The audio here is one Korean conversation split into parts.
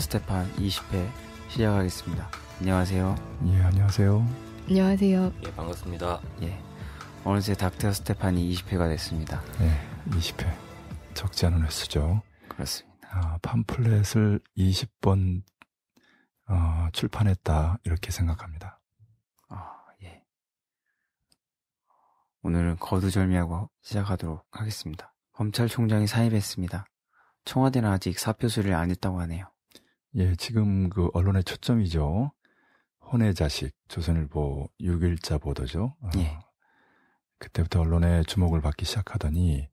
스테판 20회 시작하겠습니다. 안녕하세요. 예, 안녕하세요. 안녕하세요. 예, 반갑습니다. 예. 어느새 닥터 스테판이 20회가 됐습니다. 네, 예, 20회. 적지 않은 횟수죠. 그렇습니다. 아, 팜플렛을 20번 어, 출판했다 이렇게 생각합니다. 아, 예. 오늘은 거두절미하고 시작하도록 하겠습니다. 검찰총장이 사임했습니다. 청와대는 아직 사표 수리를 안 했다고 하네요. 예, 지금 그 언론의 초점이죠. 혼의 자식 조선일보 6일자 보도죠. 어, 그때부터 언론의 주목을 받기 시작하더니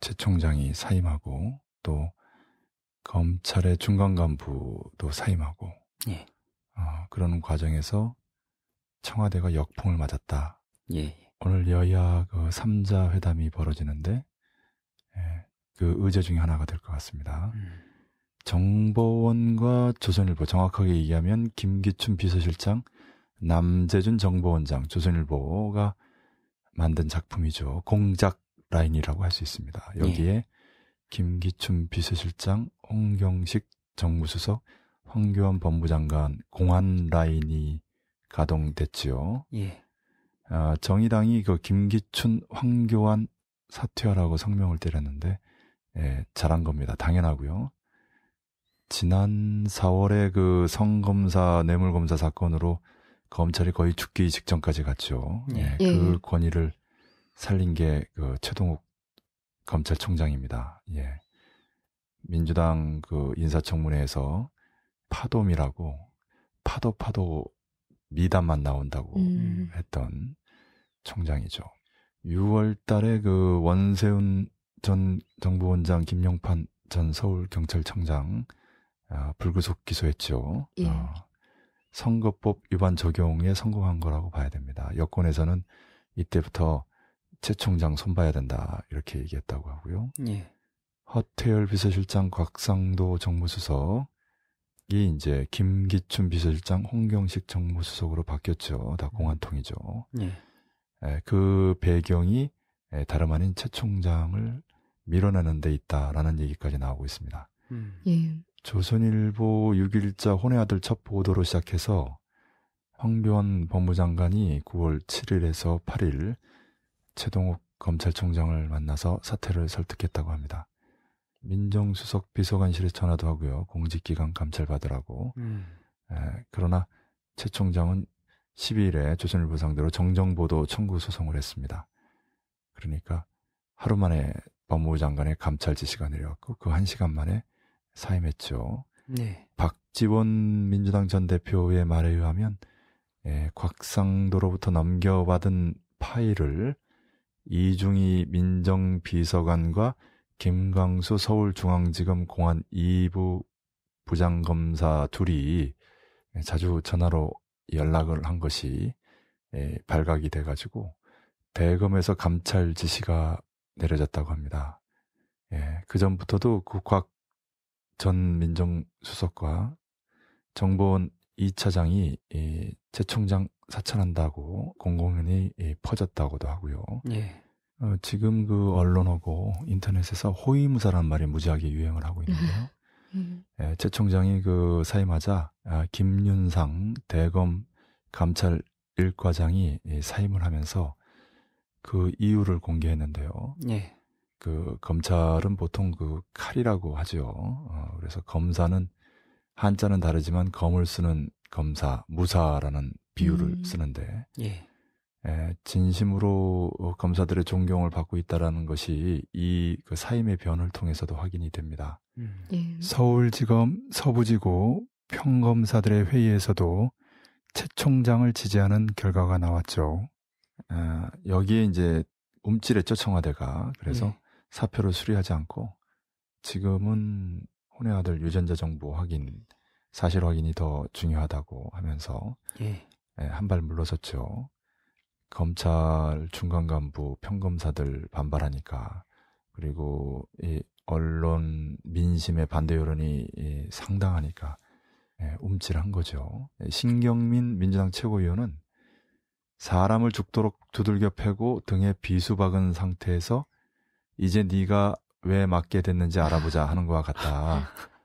최 총장이 사임하고 또 검찰의 중간 간부도 사임하고 예. 어, 아, 그런 과정에서 청와대가 역풍을 맞았다. 예. 예. 오늘 여야 그 3자 회담이 벌어지는데 예, 그 의제 중에 하나가 될 것 같습니다. 음. 정보원과 조선일보 정확하게 얘기하면 김기춘 비서실장, 남재준 정보원장, 조선일보가 만든 작품이죠. 공작 라인이라고 할 수 있습니다. 여기에 예. 김기춘 비서실장, 홍경식 정무수석, 황교안 법무장관 공안 라인이 가동됐지요. 예. 아, 정의당이 그 김기춘, 황교안 사퇴하라고 성명을 때렸는데 예, 잘한 겁니다. 당연하고요. 지난 4월에 그 성검사 뇌물검사 사건으로 검찰이 거의 죽기 직전까지 갔죠. 네. 예, 예. 그 권위를 살린 게 그 최동욱 검찰총장입니다. 예. 민주당 그 인사청문회에서 파돔이라고 파도 파도 미담만 나온다고 음. 했던 총장이죠. 6월 달에 그 원세훈 전 정부원장 김용판 전 서울경찰청장 아, 불구속 기소했죠. 예. 어, 선거법 위반 적용에 성공한 거라고 봐야 됩니다. 여권에서는 이때부터 최 총장 손봐야 된다 이렇게 얘기했다고 하고요. 예. 허태열 비서실장, 곽상도 정무수석이 이제 김기춘 비서실장, 홍경식 정무수석으로 바뀌었죠. 다 음. 공안통이죠. 예. 에, 예, 그 배경이 에, 예, 다름 아닌 최 총장을 밀어내는 데 있다라는 얘기까지 나오고 있습니다. 음. 예. 조선일보 6일자 혼외 아들 첫 보도로 시작해서 황교안 법무장관이 9월 7일에서 8일 최동욱 검찰총장을 만나서 사퇴를 설득했다고 합니다. 민정수석 비서관실에 전화도 하고요. 공직기강 감찰받으라고. 음. 에, 예, 그러나 최 총장은 12일에 조선일보 상대로 정정보도 청구 소송을 했습니다. 그러니까 하루 만에 법무부 장관의 감찰 지시가 내려왔고 그1 시간 만에 사임했죠. 네. 박지원 민주당 전 대표의 말에 의하면 예, 곽상도로부터 넘겨받은 파일을 이중희 민정비서관과 김광수 서울중앙지검 공안 2부 부장검사 둘이 예, 자주 전화로 연락을 한 것이 예, 발각이 돼가지고 대검에서 감찰 지시가 내려졌다고 합니다. 예, 그 전부터도 국곽 전 민정수석과 정보원 이 차장이 이 재총장 사찰한다고 공공연히 이 퍼졌다고도 하고요. 예. 어, 지금 그 언론하고 인터넷에서 호위무사라는 말이 무지하게 유행을 하고 있는데요. 음. 예, 재 총장이 그 사임하자 아, 김윤상 대검 감찰 일과장이 예, 사임을 하면서 그 이유를 공개했는데요. 예. 그 검찰은 보통 그 칼이라고 하죠. 어, 그래서 검사는 한자는 다르지만 검을 쓰는 검사, 무사라는 비유를 음. 쓰는데 예. 에, 예, 진심으로 검사들의 존경을 받고 있다라는 것이 이 그 사임의 변을 통해서도 확인이 됩니다. 음. 예. 서울지검 서부지구 평검사들의 회의에서도 최 총장을 지지하는 결과가 나왔죠. 에, 어, 여기에 이제 움찔했죠 청와대가. 그래서 예. 사표를 수리하지 않고 지금은 혼의 아들 유전자 정보 확인, 사실 확인이 더 중요하다고 하면서 예. 예, 한발 물러섰죠. 검찰 중간 간부 평검사들 반발하니까 그리고 이 언론 민심의 반대 여론이 이 상당하니까 예, 움찔한 거죠. 예, 신경민 민주당 최고위원은 사람을 죽도록 두들겨 패고 등에 비수 박은 상태에서 이제 네가 왜 맡게 됐는지 알아보자 하는 것와 같다.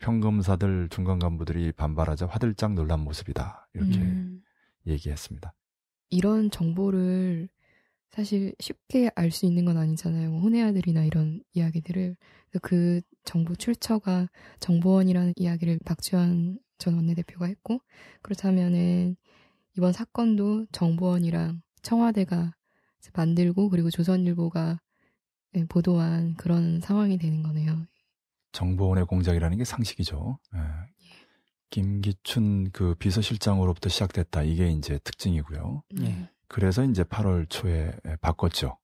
평검사들 중간 간부들이 반발하자 화들짝 놀란 모습이다. 이렇게 음. 얘기했습니다. 이런 정보를 사실 쉽게 알 수 있는 건 아니잖아요. 뭐 혼외아들이나 이런 이야기들을. 그 정보 출처가 정보원이라는 이야기를 박지원 전 원내대표가 했고, 그렇다면은 이번 사건도 정보원이랑 청와대가 만들고, 그리고 조선일보가 네, 보도한 그런 상황이 되는 거네요. 정보원의 공작이라는 게 상식이죠. 예. 예. 김기춘 그 비서실장으로부터 시작됐다. 이게 이제 특징이고요. 예. 그래서 이제 8월 초에 예, 바꿨죠.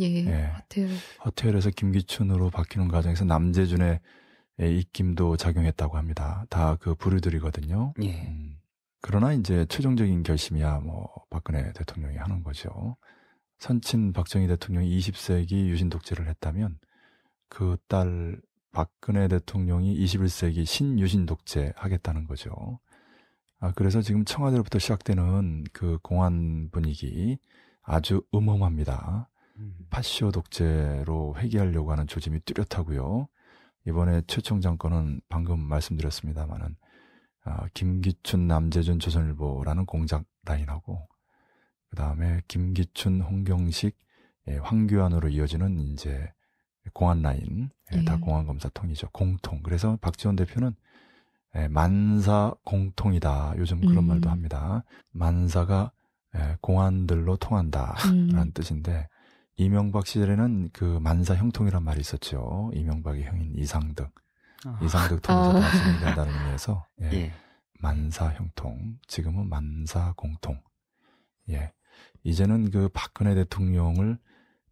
예, 예. 허텔. 허텔에서 김기춘으로 바뀌는 과정에서 남재준의 예, 입김도 작용했다고 합니다. 다그 부류들이거든요. 예. 음, 그러나 이제 최종적인 결심이야 뭐 박근혜 대통령이 하는 거죠. 선친 박정희 대통령이 20세기 유신 독재를 했다면 그 딸 박근혜 대통령이 21세기 신유신 독재 하겠다는 거죠. 아, 그래서 지금 청와대로부터 시작되는 그 공안 분위기 아주 음험합니다. 음. 파쇼 독재로 회귀하려고 하는 조짐이 뚜렷하고요. 이번에 최총장 건은 방금 말씀드렸습니다만은 아, 김기춘 남재준 조선일보라는 공작 라인하고 그 다음에 김기춘, 홍경식, 예, 황교안으로 이어지는 이제 공안 라인, 예, 예. 다 네. 공안 검사 통이죠. 공통. 그래서 박지원 대표는 예, 만사 공통이다. 요즘 그런 음. 말도 합니다. 만사가 예, 공안들로 통한다라는 음. 뜻인데 이명박 시절에는 그 만사 형통이란 말이 있었죠. 이명박의 형인 이상득, 이상득 통해서 어. 다스된다는 의미에서 예, 예, 만사 형통, 지금은 만사 공통. 예. 이제는 그 박근혜 대통령을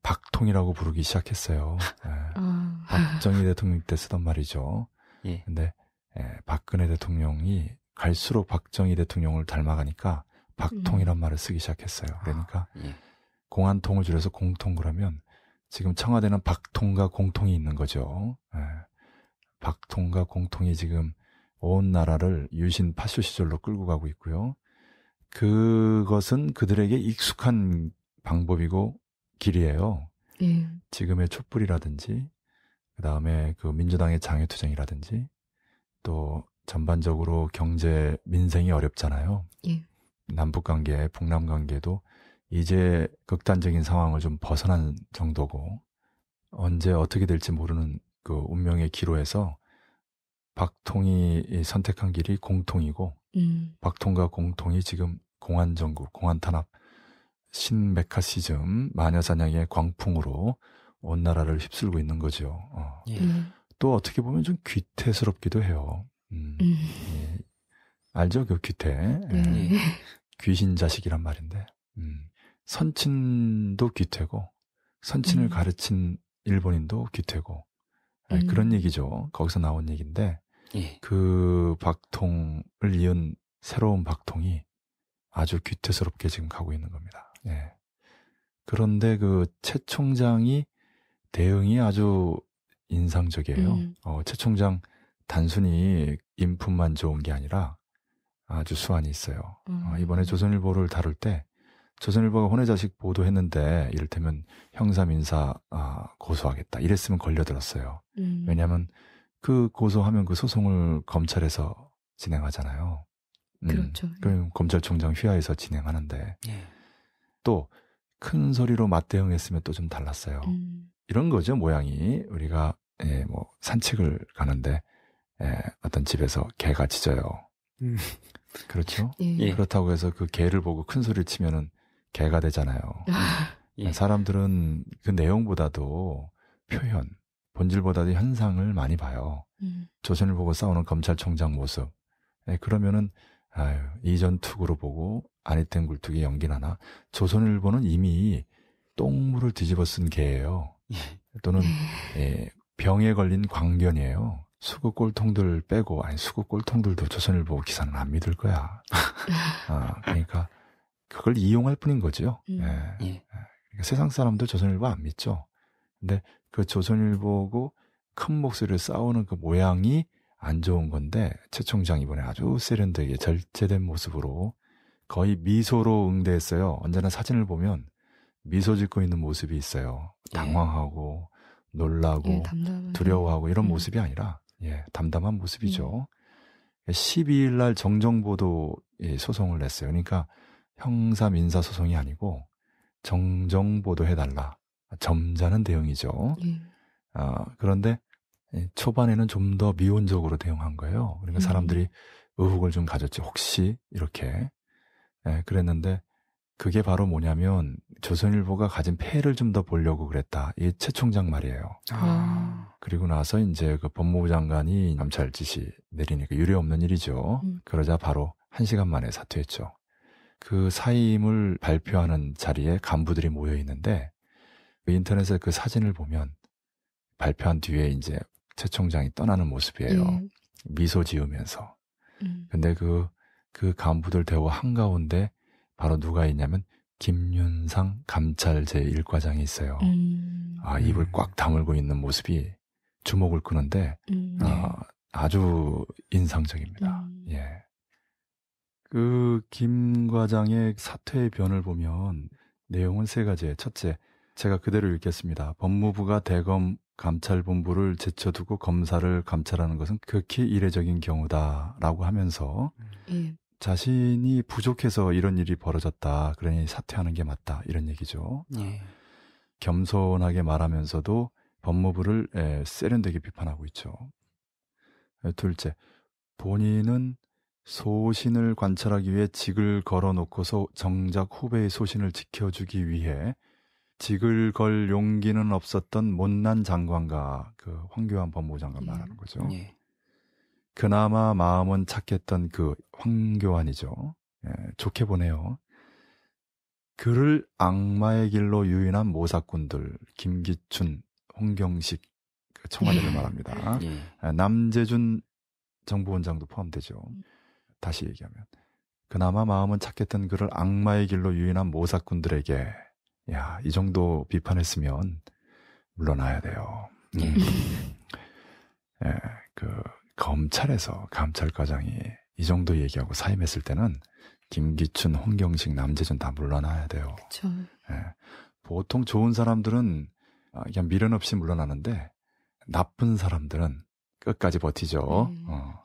박통이라고 부르기 시작했어요. 예. 어. 박정희 대통령 때 쓰던 말이죠. 예. 근데 예, 박근혜 대통령이 갈수록 박정희 대통령을 닮아가니까 박통이란 음. 말을 쓰기 시작했어요. 아, 그러니까 아, 예. 공안통을 줄여서 공통 그러면 지금 청와대는 박통과 공통이 있는 거죠. 예. 박통과 공통이 지금 온 나라를 유신 파쇼 시절로 끌고 가고 있고요. 그것은 그들에게 익숙한 방법이고 길이에요. 예. 지금의 촛불이라든지 그 다음에 그 민주당의 장외투쟁이라든지 또 전반적으로 경제 민생이 어렵잖아요. 예. 남북 관계, 북남 관계도 이제 극단적인 상황을 좀 벗어난 정도고 언제 어떻게 될지 모르는 그 운명의 기로에서 박통이 선택한 길이 공통이고 음. 박통과 공통이 지금 공안정국, 공안탄압, 신메카시즘, 마녀사냥의 광풍으로 온 나라를 휩쓸고 있는 거죠. 어. 예. 음. 또 어떻게 보면 좀 귀태스럽기도 해요. 음. 음. 예. 알죠? 그 귀태. 예. 네. 예. 귀신 자식이란 말인데. 음. 선친도 귀태고, 선친을 음. 가르친 일본인도 귀태고. 예, 음. 그런 얘기죠. 거기서 나온 얘기인데, 예. 그 박통을 이은 새로운 박통이 아주 귀태스럽게 지금 가고 있는 겁니다. 예. 그런데 그최 총장이 대응이 아주 인상적이에요. 음. 어, 최 총장 단순히 인품만 좋은 게 아니라 아주 수완이 있어요. 아, 음. 어, 이번에 조선일보를 다룰 때 조선일보가 혼외자식 보도했는데 이를테면 형사 민사 아, 고소하겠다 이랬으면 걸려들었어요. 음. 왜냐하면 그 고소하면 그 소송을 검찰에서 진행하잖아요. 음, 그렇죠. 음, 검찰총장 휘하에서 진행하는데 예. 또큰 소리로 맞대응했으면 또 좀 달랐어요. 음. 이런 거죠 모양이 우리가 예, 뭐 산책을 가는데 예, 어떤 집에서 개가 짖어요. 음. 그렇죠. 예. 예. 그렇다고 해서 그 개를 보고 큰 소리를 치면은 개가 되잖아요. 아. 예. 사람들은 그 내용보다도 표현, 본질보다도 현상을 많이 봐요. 음. 조선을 보고 싸우는 검찰총장 모습. 예, 그러면은 아유, 이전 투구로 보고 아니땐 굴뚝이 연기나나 조선일보는 이미 똥물을 뒤집어 쓴 개예요. 예. 또는 예, 병에 걸린 광견이에요. 수구 꼴통들 빼고 아니 수구 꼴통들도 조선일보 기사는 안 믿을 거야. 아, 그러니까 그걸 이용할 뿐인 거죠. 음. 예. 예. 예. 그러니까 세상 사람도 조선일보 안 믿죠. 근데 그 조선일보고 큰 목소리를 싸우는 그 모양이 안 좋은 건데 최 총장 이번에 아주 세련되게 절제된 모습으로 거의 미소로 응대했어요. 언제나 사진을 보면 미소 짓고 있는 모습이 있어요. 예. 당황하고 예. 놀라고 예, 두려워하고 이런 음. 모습이 아니라 예, 담담한 모습이죠. 음. 예. 12일 그러니까 날 정정보도 예, 소송을 냈어요. 그러니까 형사 민사 소송이 아니고 정정보도 해달라. 점잖은 대응이죠. 예. 아, 그런데 예, 초반에는 좀 더 미온적으로 대응한 거예요. 그러니까 음. 사람들이 의혹을 좀 가졌지 혹시 이렇게 예, 그랬는데 그게 바로 뭐냐면 조선일보가 가진 폐를 좀 더 보려고 그랬다. 이최 총장 말이에요. 아. 아. 그리고 나서 이제 그 법무부 장관이 감찰 지시 내리니까 유례 없는 일이죠. 음. 그러자 바로 한 시간 만에 사퇴했죠. 그 사임을 발표하는 자리에 간부들이 모여 있는데 그 인터넷에 그 사진을 보면 발표한 뒤에 이제 최 총장이 떠나는 모습이에요. 음. 미소 지으면서. 음. 근데 그, 그 간부들 대우 한가운데 바로 누가 있냐면 김윤상 감찰 제1과장이 있어요. 음. 아, 입을 음. 꽉 다물고 있는 모습이 주목을 끄는데, 음. 아, 네. 아주 인상적입니다. 음. 예. 그 김 과장의 사퇴의 변을 보면 내용은 세 가지예요. 첫째, 제가 그대로 읽겠습니다. 법무부가 대검 감찰본부를 제쳐두고 검사를 감찰하는 것은 극히 이례적인 경우다라고 하면서 예. 자신이 부족해서 이런 일이 벌어졌다. 그러니 사퇴하는 게 맞다. 이런 얘기죠. 예. 겸손하게 말하면서도 법무부를 에, 예, 세련되게 비판하고 있죠. 예, 둘째, 본인은 소신을 관찰하기 위해 직을 걸어놓고서 정작 후배의 소신을 지켜주기 위해 직을 걸 용기는 없었던 못난 장관과 그 황교안 법무부 장관 예. 말하는 거죠. 예. 그나마 마음은 착했던 그 황교안이죠. 예, 좋게 보네요. 그를 악마의 길로 유인한 모사꾼들 김기춘, 홍경식 그 청와대를 예. 말합니다. 예. 예 남재준 정부원장도 포함되죠. 음. 다시 얘기하면 그나마 마음은 착했던 그를 악마의 길로 유인한 모사꾼들에게 야, 이 정도 비판했으면 물러나야 돼요. 음. 예. 예, 그 검찰에서 감찰과장이 이 정도 얘기하고 사임했을 때는 김기춘, 홍경식, 남재준 다 물러나야 돼요. 그쵸. 예, 보통 좋은 사람들은 아, 그냥 미련 없이 물러나는데 나쁜 사람들은 끝까지 버티죠. 음. 어.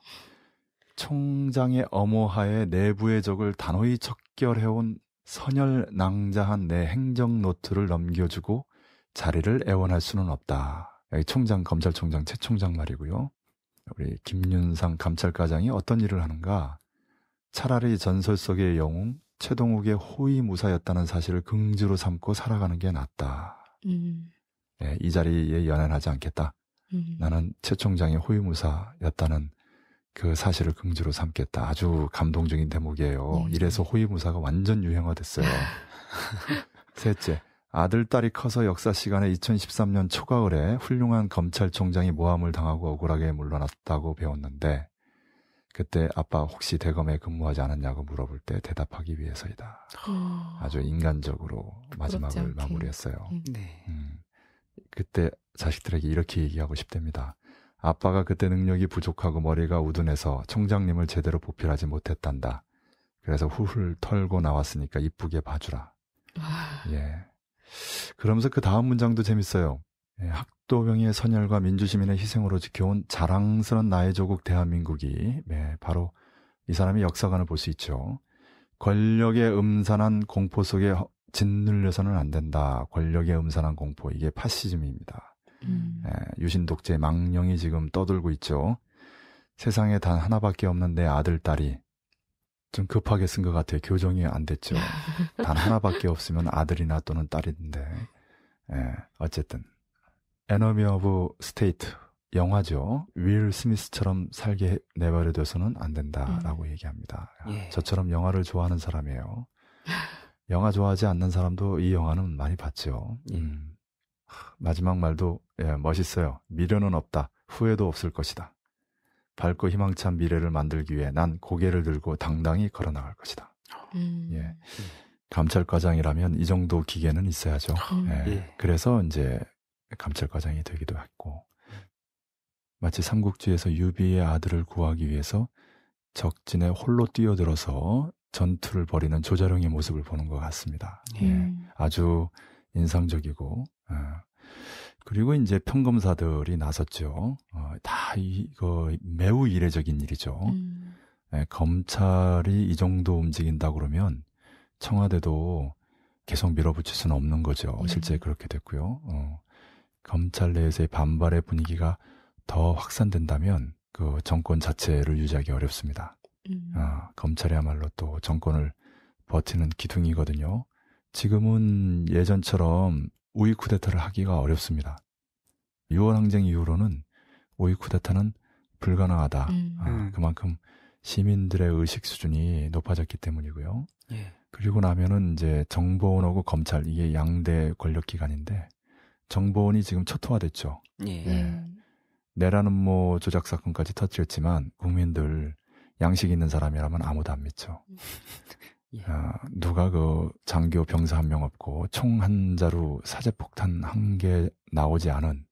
총장의 엄호하에 내부의 적을 단호히 척결해온 선열낭자한 내 행정 노트를 넘겨주고 자리를 애원할 수는 없다. 여기 총장, 검찰총장, 최 총장 말이고요. 우리 김윤상 감찰과장이 어떤 일을 하는가? 차라리 전설 속의 영웅 최동욱의 호위무사였다는 사실을 긍지로 삼고 살아가는 게 낫다. 음. 네, 이 자리에 연연하지 않겠다. 음. 나는 최 총장의 호위무사였다는 그 사실을 긍지로 삼겠다. 아주 감동적인 대목이에요. 네. 네. 이래서 호위무사가 완전 유행화됐어요. 셋째, 아들 딸이 커서 역사 시간에 2013년 초가을에 훌륭한 검찰총장이 모함을 당하고 억울하게 물러났다고 배웠는데 그때 아빠 혹시 대검에 근무하지 않았냐고 물어볼 때 대답하기 위해서이다. 어. 아주 인간적으로 마지막을 마무리했어요. 네. 음, 그때 자식들에게 이렇게 얘기하고 싶답니다. 아빠가 그때 능력이 부족하고 머리가 우둔해서 총장님을 제대로 보필하지 못했단다. 그래서 훌훌 털고 나왔으니까 이쁘게 봐주라. 아. 예. 그러면서 그 다음 문장도 재밌어요. 예, 학도병의 선열과 민주시민의 희생으로 지켜온 자랑스런 나의 조국 대한민국이 예, 바로 이 사람의 역사관을 볼 수 있죠. 권력의 음산한 공포 속에 짓눌려서는 안 된다. 권력의 음산한 공포 이게 파시즘입니다. 음. 예, 유신 독재 망령이 지금 떠들고 있죠. 세상에 단 하나밖에 없는 내 아들 딸이 좀 급하게 쓴 것 같아요. 교정이 안 됐죠. 단 하나밖에 없으면 아들이나 또는 딸인데 예, 어쨌든 에너미 오브 스테이트 영화죠. 윌 스미스처럼 살게 내버려둬서는 안 된다라고 음. 얘기합니다. 예. 저처럼 영화를 좋아하는 사람이에요. 영화 좋아하지 않는 사람도 이 영화는 많이 봤죠. 예. 음. 마지막 말도 예, 멋있어요. 미련은 없다. 후회도 없을 것이다. 밝고 희망찬 미래를 만들기 위해 난 고개를 들고 당당히 걸어 나갈 것이다. 음. 예. 감찰과장이라면 이 정도 기계는 있어야죠. 음. 예. 예. 그래서 이제 감찰과장이 되기도 했고 마치 삼국지에서 유비의 아들을 구하기 위해서 적진에 홀로 뛰어들어서 전투를 벌이는 조자룡의 모습을 보는 것 같습니다. 음. 예. 아주 인상적이고 예. 그리고 이제 평검사들이 나섰죠. 어, 다 이거 매우 이례적인 일이죠. 음. 네, 검찰이 이 정도 움직인다 그러면 청와대도 계속 밀어붙일 수는 없는 거죠. 음. 실제 그렇게 됐고요. 어, 검찰 내에서의 반발의 분위기가 더 확산된다면 그 정권 자체를 유지하기 어렵습니다. 음. 아, 검찰이야말로 또 정권을 버티는 기둥이거든요. 지금은 예전처럼 오이 쿠데타를 하기가 어렵습니다. 6월 항쟁 이후로는 오이 쿠데타는 불가능하다. 음. 아, 음. 그만큼 시민들의 의식 수준이 높아졌기 때문이고요. 예. 그리고 나면은 이제 정보원하고 검찰 이게 양대 권력 기관인데 정보원이 지금 초토화됐죠. 예. 예. 예. 내란 음모 뭐 조작 사건까지 터뜨렸지만 국민들 양식 있는 사람이라면 아무도 안 믿죠. 음. 예. 아, 누가 그 장교 병사 한 명 없고 총 한 자루 사제폭탄 한 개 나오지 않은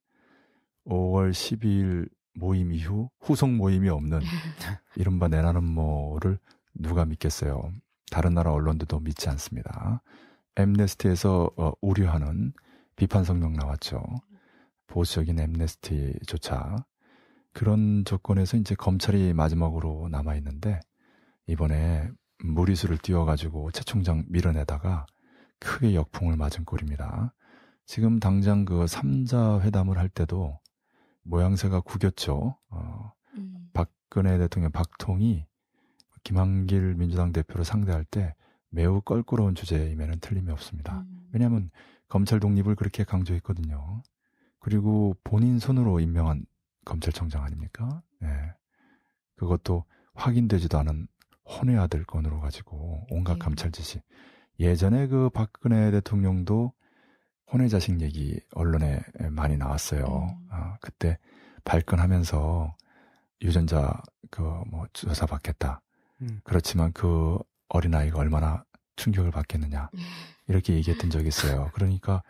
5월 12일 모임 이후 후속 모임이 없는 이른바 내나는 뭐를 누가 믿겠어요. 다른 나라 언론들도 믿지 않습니다. 엠네스티에서 어, 우려하는 비판 성명 나왔죠. 보수적인 엠네스티조차 그런 조건에서 이제 검찰이 마지막으로 남아 있는데 이번에 무리수를 띄워가지고 최총장 밀어내다가 크게 역풍을 맞은 꼴입니다. 지금 당장 그 3자 회담을 할 때도 모양새가 구겼죠. 어, 음. 박근혜 대통령 박통이 김한길 민주당 대표를 상대할 때 매우 껄끄러운 주제임에는 틀림이 없습니다. 음. 왜냐하면 검찰 독립을 그렇게 강조했거든요. 그리고 본인 손으로 임명한 검찰청장 아닙니까? 예. 그것도 확인되지도 않은 혼외 아들 건으로 가지고 온갖 예. 감찰짓이 예전에 그 박근혜 대통령도 혼외 자식 얘기 언론에 많이 나왔어요. 음. 아, 그때 발끈하면서 유전자 그뭐 조사 받겠다. 음. 그렇지만 그 어린아이가 얼마나 충격을 받겠느냐. 이렇게 얘기했던 적이 있어요. 그러니까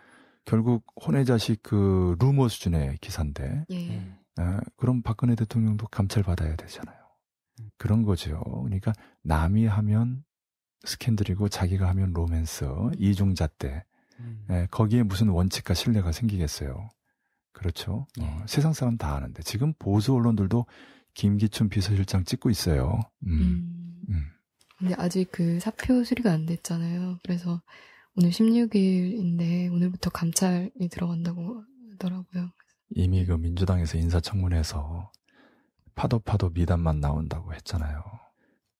결국 혼외 자식 그 루머 수준의 기사인데 예. 에, 아, 그럼 박근혜 대통령도 감찰받아야 되잖아요. 그런 거죠. 그러니까 남이 하면 스캔들이고 자기가 하면 로맨스 이중자 때 음. 예, 거기에 무슨 원칙과 신뢰가 생기겠어요. 그렇죠. 어, 예. 어, 세상 사람 다 아는데 지금 보수 언론들도 김기춘 비서실장 찍고 있어요. 음. 음. 음. 근데 아직 그 사표 수리가 안 됐잖아요. 그래서 오늘 16일인데 오늘부터 감찰이 들어간다고 하더라고요. 이미 그 민주당에서 인사청문회에서 파도 파도 미담만 나온다고 했잖아요.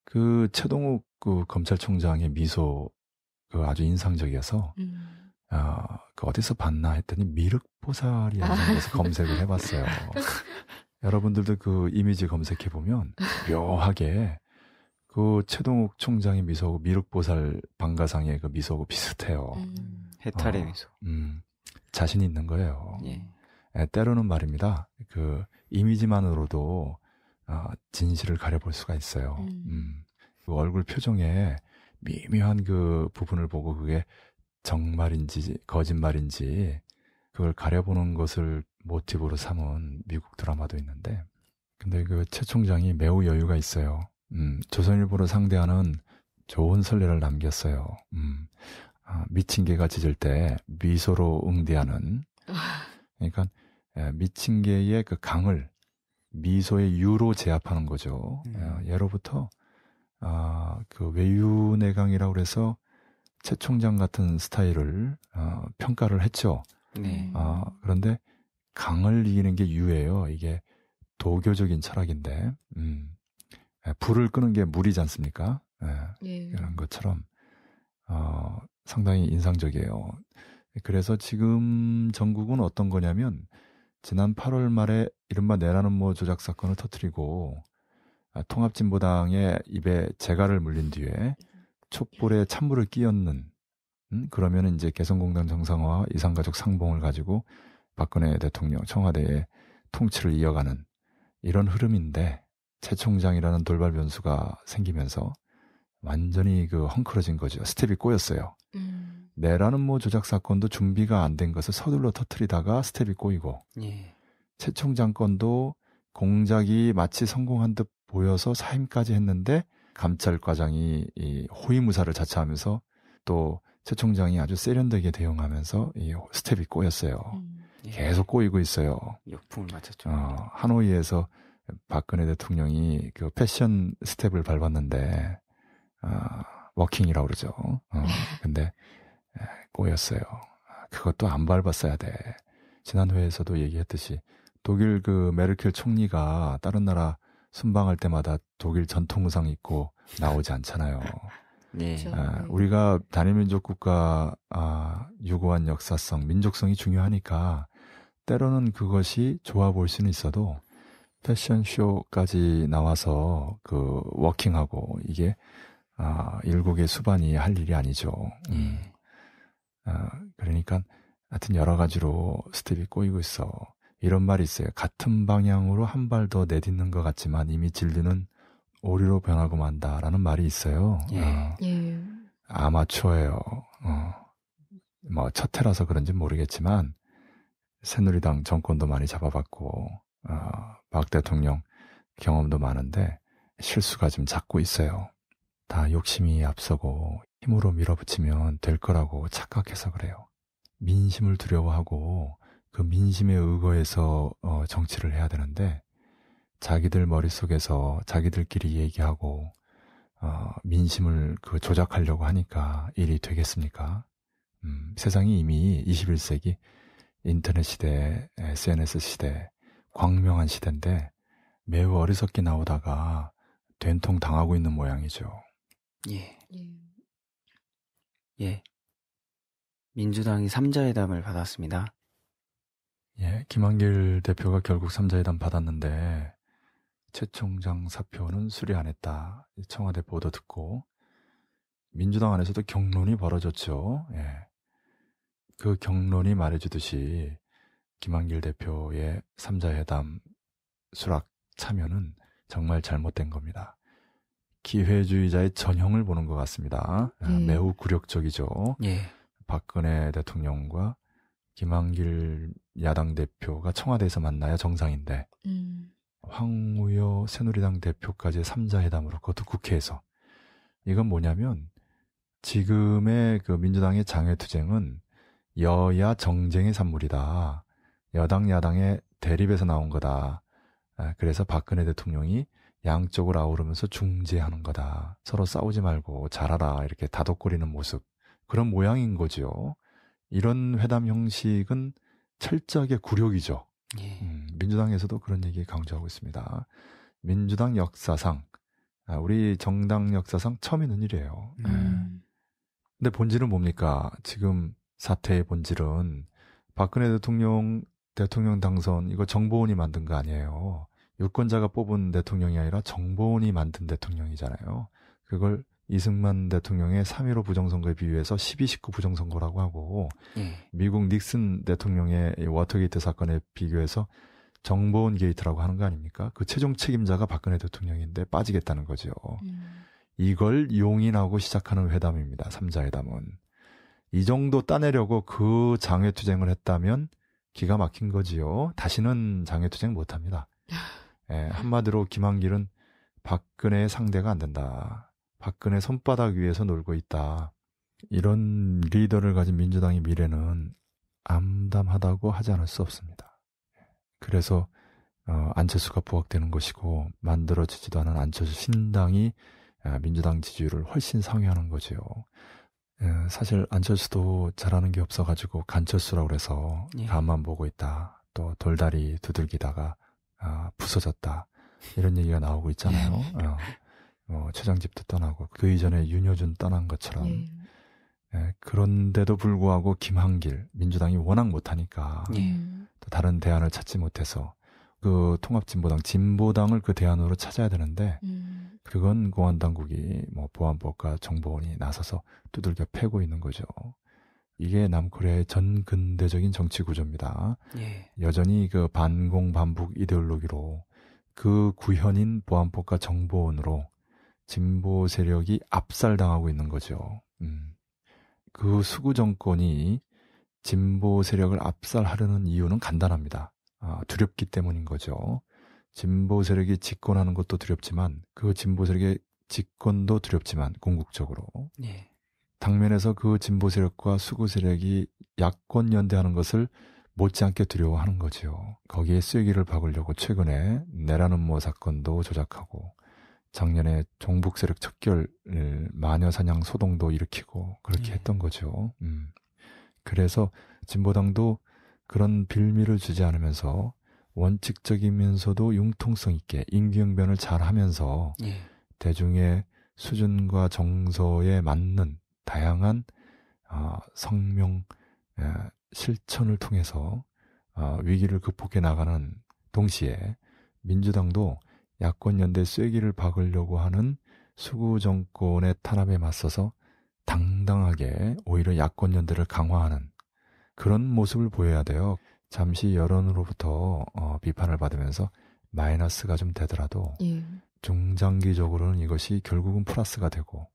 그 최동욱 그 검찰총장의 미소 그 아주 인상적이어서 음. 어, 그 어디서 봤나 했더니 미륵보살이라는 곳에서 아. 검색을 해봤어요. 여러분들도 그 이미지 검색해 보면 묘하게 그 최동욱 총장의 미소고 미륵보살 방가상의 그 미소고 비슷해요. 음. 해탈의 어, 미소. 음, 자신 있는 거예요. 예. 예, 때로는 말입니다. 그 이미지만으로도 아, 진실을 가려볼 수가 있어요. 음. 음. 그 얼굴 표정에 미묘한 그 부분을 보고 그게 정말인지 거짓말인지 그걸 가려보는 것을 모티브로 삼은 미국 드라마도 있는데 근데 그최 총장이 매우 여유가 있어요. 음, 조선일보를 상대하는 좋은 선례를 남겼어요. 음, 아, 미친 개가 짖을 때 미소로 응대하는 아. 그러니까 예, 미친 개의 그 강을 미소의 유로 제압하는 거죠. 음. 어, 예로부터 아, 그 외유내강이라고 그래서 최 총장 같은 스타일을 어, 평가를 했죠. 네. 어, 그런데 강을 이기는 게 유예요. 이게 도교적인 철학인데 음, 예, 불을 끄는 게 물이지 않습니까? 예, 예. 그런 것처럼 어, 상당히 인상적이에요. 그래서 지금 전국은 어떤 거냐면 지난 8월 말에 이른바 내란 음모 조작 사건을 터트리고 아, 통합진보당의 입에 재갈을 물린 뒤에 촛불에 찬물을 끼얹는 음? 그러면 이제 개성공단 정상화 이상가족 상봉을 가지고 박근혜 대통령 청와대의 통치를 이어가는 이런 흐름인데 최 총장이라는 돌발 변수가 생기면서 완전히 그 헝클어진 거죠. 스텝이 꼬였어요. 음. 내라는 뭐 조작 사건도 준비가 안 된 것을 서둘러 터트리다가 스텝이 꼬이고 예. 최 총장 건도 공작이 마치 성공한 듯 보여서 사임까지 했는데 감찰과장이 이 호위무사를 자처하면서 또최 총장이 아주 세련되게 대응하면서 이 스텝이 꼬였어요. 음. 예. 계속 꼬이고 있어요. 역풍을 맞췄죠. 어, 하노이에서 박근혜 대통령이 그 패션 스텝을 밟았는데 어, 워킹이라고 그러죠. 어, 근데 꼬였어요. 그것도 안 밟았어야 돼. 지난 회에서도 얘기했듯이 독일 그 메르켈 총리가 다른 나라 순방할 때마다 독일 전통 의상 입고 나오지 않잖아요. 네. 아, 네. 우리가 단일민족 국가 아, 유구한 역사성, 민족성이 중요하니까 때로는 그것이 좋아 보일 수는 있어도 패션쇼까지 나와서 그 워킹하고 이게 아, 일국의 수반이 할 일이 아니죠. 음. 음. 아, 그러니까 하여튼 여러 가지로 스텝이 꼬이고 있어. 이런 말이 있어요. 같은 방향으로 한 발 더 내딛는 것 같지만 이미 진리는 오류로 변하고 만다라는 말이 있어요. 예. 어, 예. 아마추어예요. 어, 뭐첫 해라서 그런지 모르겠지만 새누리당 정권도 많이 잡아봤고 어, 박 대통령 경험도 많은데 실수가 좀잡고 있어요. 다 욕심이 앞서고 힘으로 밀어붙이면 될 거라고 착각해서 그래요. 민심을 두려워하고 그 민심의 의거에서 어, 정치를 해야 되는데 자기들 머릿속에서 자기들끼리 얘기하고 어, 민심을 그 조작하려고 하니까 일이 되겠습니까? 음, 세상이 이미 21세기 인터넷 시대, SNS 시대, 광명한 시대인데 매우 어리석게 나오다가 된통 당하고 있는 모양이죠. 예. 예. 예. 민주당이 3자회담을 받았습니다. 예, 김한길 대표가 결국 3자회담 받았는데 최 총장 사표는 수리 안 했다. 청와대 보도 듣고 민주당 안에서도 경론이 벌어졌죠. 예. 그 경론이 말해주듯이 김한길 대표의 3자회담 수락 참여는 정말 잘못된 겁니다. 기회주의자의 전형을 보는 것 같습니다. 음. 매우 굴욕적이죠. 예. 박근혜 대통령과 김한길 야당 대표가 청와대에서 만나야 정상인데 음. 황우여 새누리당 대표까지 3자 회담으로 그것도 국회에서 이건 뭐냐면 지금의 그 민주당의 장외투쟁은 여야 정쟁의 산물이다. 여당 야당의 대립에서 나온 거다. 아, 그래서 박근혜 대통령이 양쪽을 아우르면서 중재하는 거다. 서로 싸우지 말고 잘하라. 이렇게 다독거리는 모습. 그런 모양인 거지요. 이런 회담 형식은 철저하게 굴욕이죠. 예. 음, 민주당에서도 그런 얘기 강조하고 있습니다. 민주당 역사상, 아, 우리 정당 역사상 처음 있는 일이에요. 예. 음. 근데 본질은 뭡니까? 지금 사태의 본질은 박근혜 대통령 대통령 당선 이거 정보원이 만든 거 아니에요. 유권자가 뽑은 대통령이 아니라 정보원이 만든 대통령이잖아요. 그걸 이승만 대통령의 3.15 부정선거에 비유해서 12.19 부정선거라고 하고 음. 미국 닉슨 대통령의 워터게이트 사건에 비교해서 정보원 게이트라고 하는 거 아닙니까? 그 최종 책임자가 박근혜 대통령인데 빠지겠다는 거죠. 음. 이걸 용인하고 시작하는 회담입니다. 3자 회담은. 이 정도 따내려고 그 장외투쟁을 했다면 기가 막힌 거지요. 다시는 장외투쟁 못합니다. 예, 한마디로 김한길은 박근혜의 상대가 안 된다. 박근혜 손바닥 위에서 놀고 있다. 이런 리더를 가진 민주당의 미래는 암담하다고 하지 않을 수 없습니다. 그래서 어, 안철수가 부각되는 것이고 만들어지지도 않은 안철수 신당이 아, 민주당 지지율을 훨씬 상회하는 거지요. 예, 사실 안철수도 잘하는 게 없어가지고 간철수라고 그래서 예. 간만 보고 있다. 또 돌다리 두들기다가 아, 부서졌다. 이런 얘기가 나오고 있잖아요. 네. 어, 뭐 최장집도 떠나고 그 이전에 윤여준 떠난 것처럼. 예. 예, 그런데도 불구하고 김한길 민주당이 워낙 못하니까 예. 또 다른 대안을 찾지 못해서 그 통합진보당 진보당을 그 대안으로 찾아야 되는데 음. 그건 공안 당국이 뭐 보안법과 정보원이 나서서 두들겨 패고 있는 거죠. 이게 남코리아의 전근대적인 정치 구조입니다. 예. 여전히 그 반공 반북 이데올로기로 그 구현인 보안법과 정보원으로 진보 세력이 압살당하고 있는 거죠. 음. 그 수구 정권이 진보 세력을 압살하려는 이유는 간단합니다. 아, 두렵기 때문인 거죠. 진보 세력이 집권하는 것도 두렵지만 그 진보 세력의 집권도 두렵지만 궁극적으로 예. 당면에서 그 진보 세력과 수구 세력이 야권 연대하는 것을 못지않게 두려워하는 거지요. 거기에 쐐기를 박으려고 최근에 내라는 모 사건도 조작하고 작년에 종북 세력 척결 을 마녀 사냥 소동도 일으키고 그렇게 네. 했던 거죠. 음. 그래서 진보당도 그런 빌미를 주지 않으면서 원칙적이면서도 융통성 있게 인기응변을잘 하면서 네. 예. 대중의 수준과 정서에 맞는 다양한 어, 성명 에, 어, 실천을 통해서 어, 위기를 극복해 나가는 동시에 민주당도 야권 연대 쐐기를 박으려고 하는 수구 정권의 탄압에 맞서서 당당하게 오히려 야권 연대를 강화하는 그런 모습을 보여야 돼요. 잠시 여론으로부터 어, 비판을 받으면서 마이너스가 좀 되더라도 예. 중장기적으로는 이것이 결국은 플러스가 되고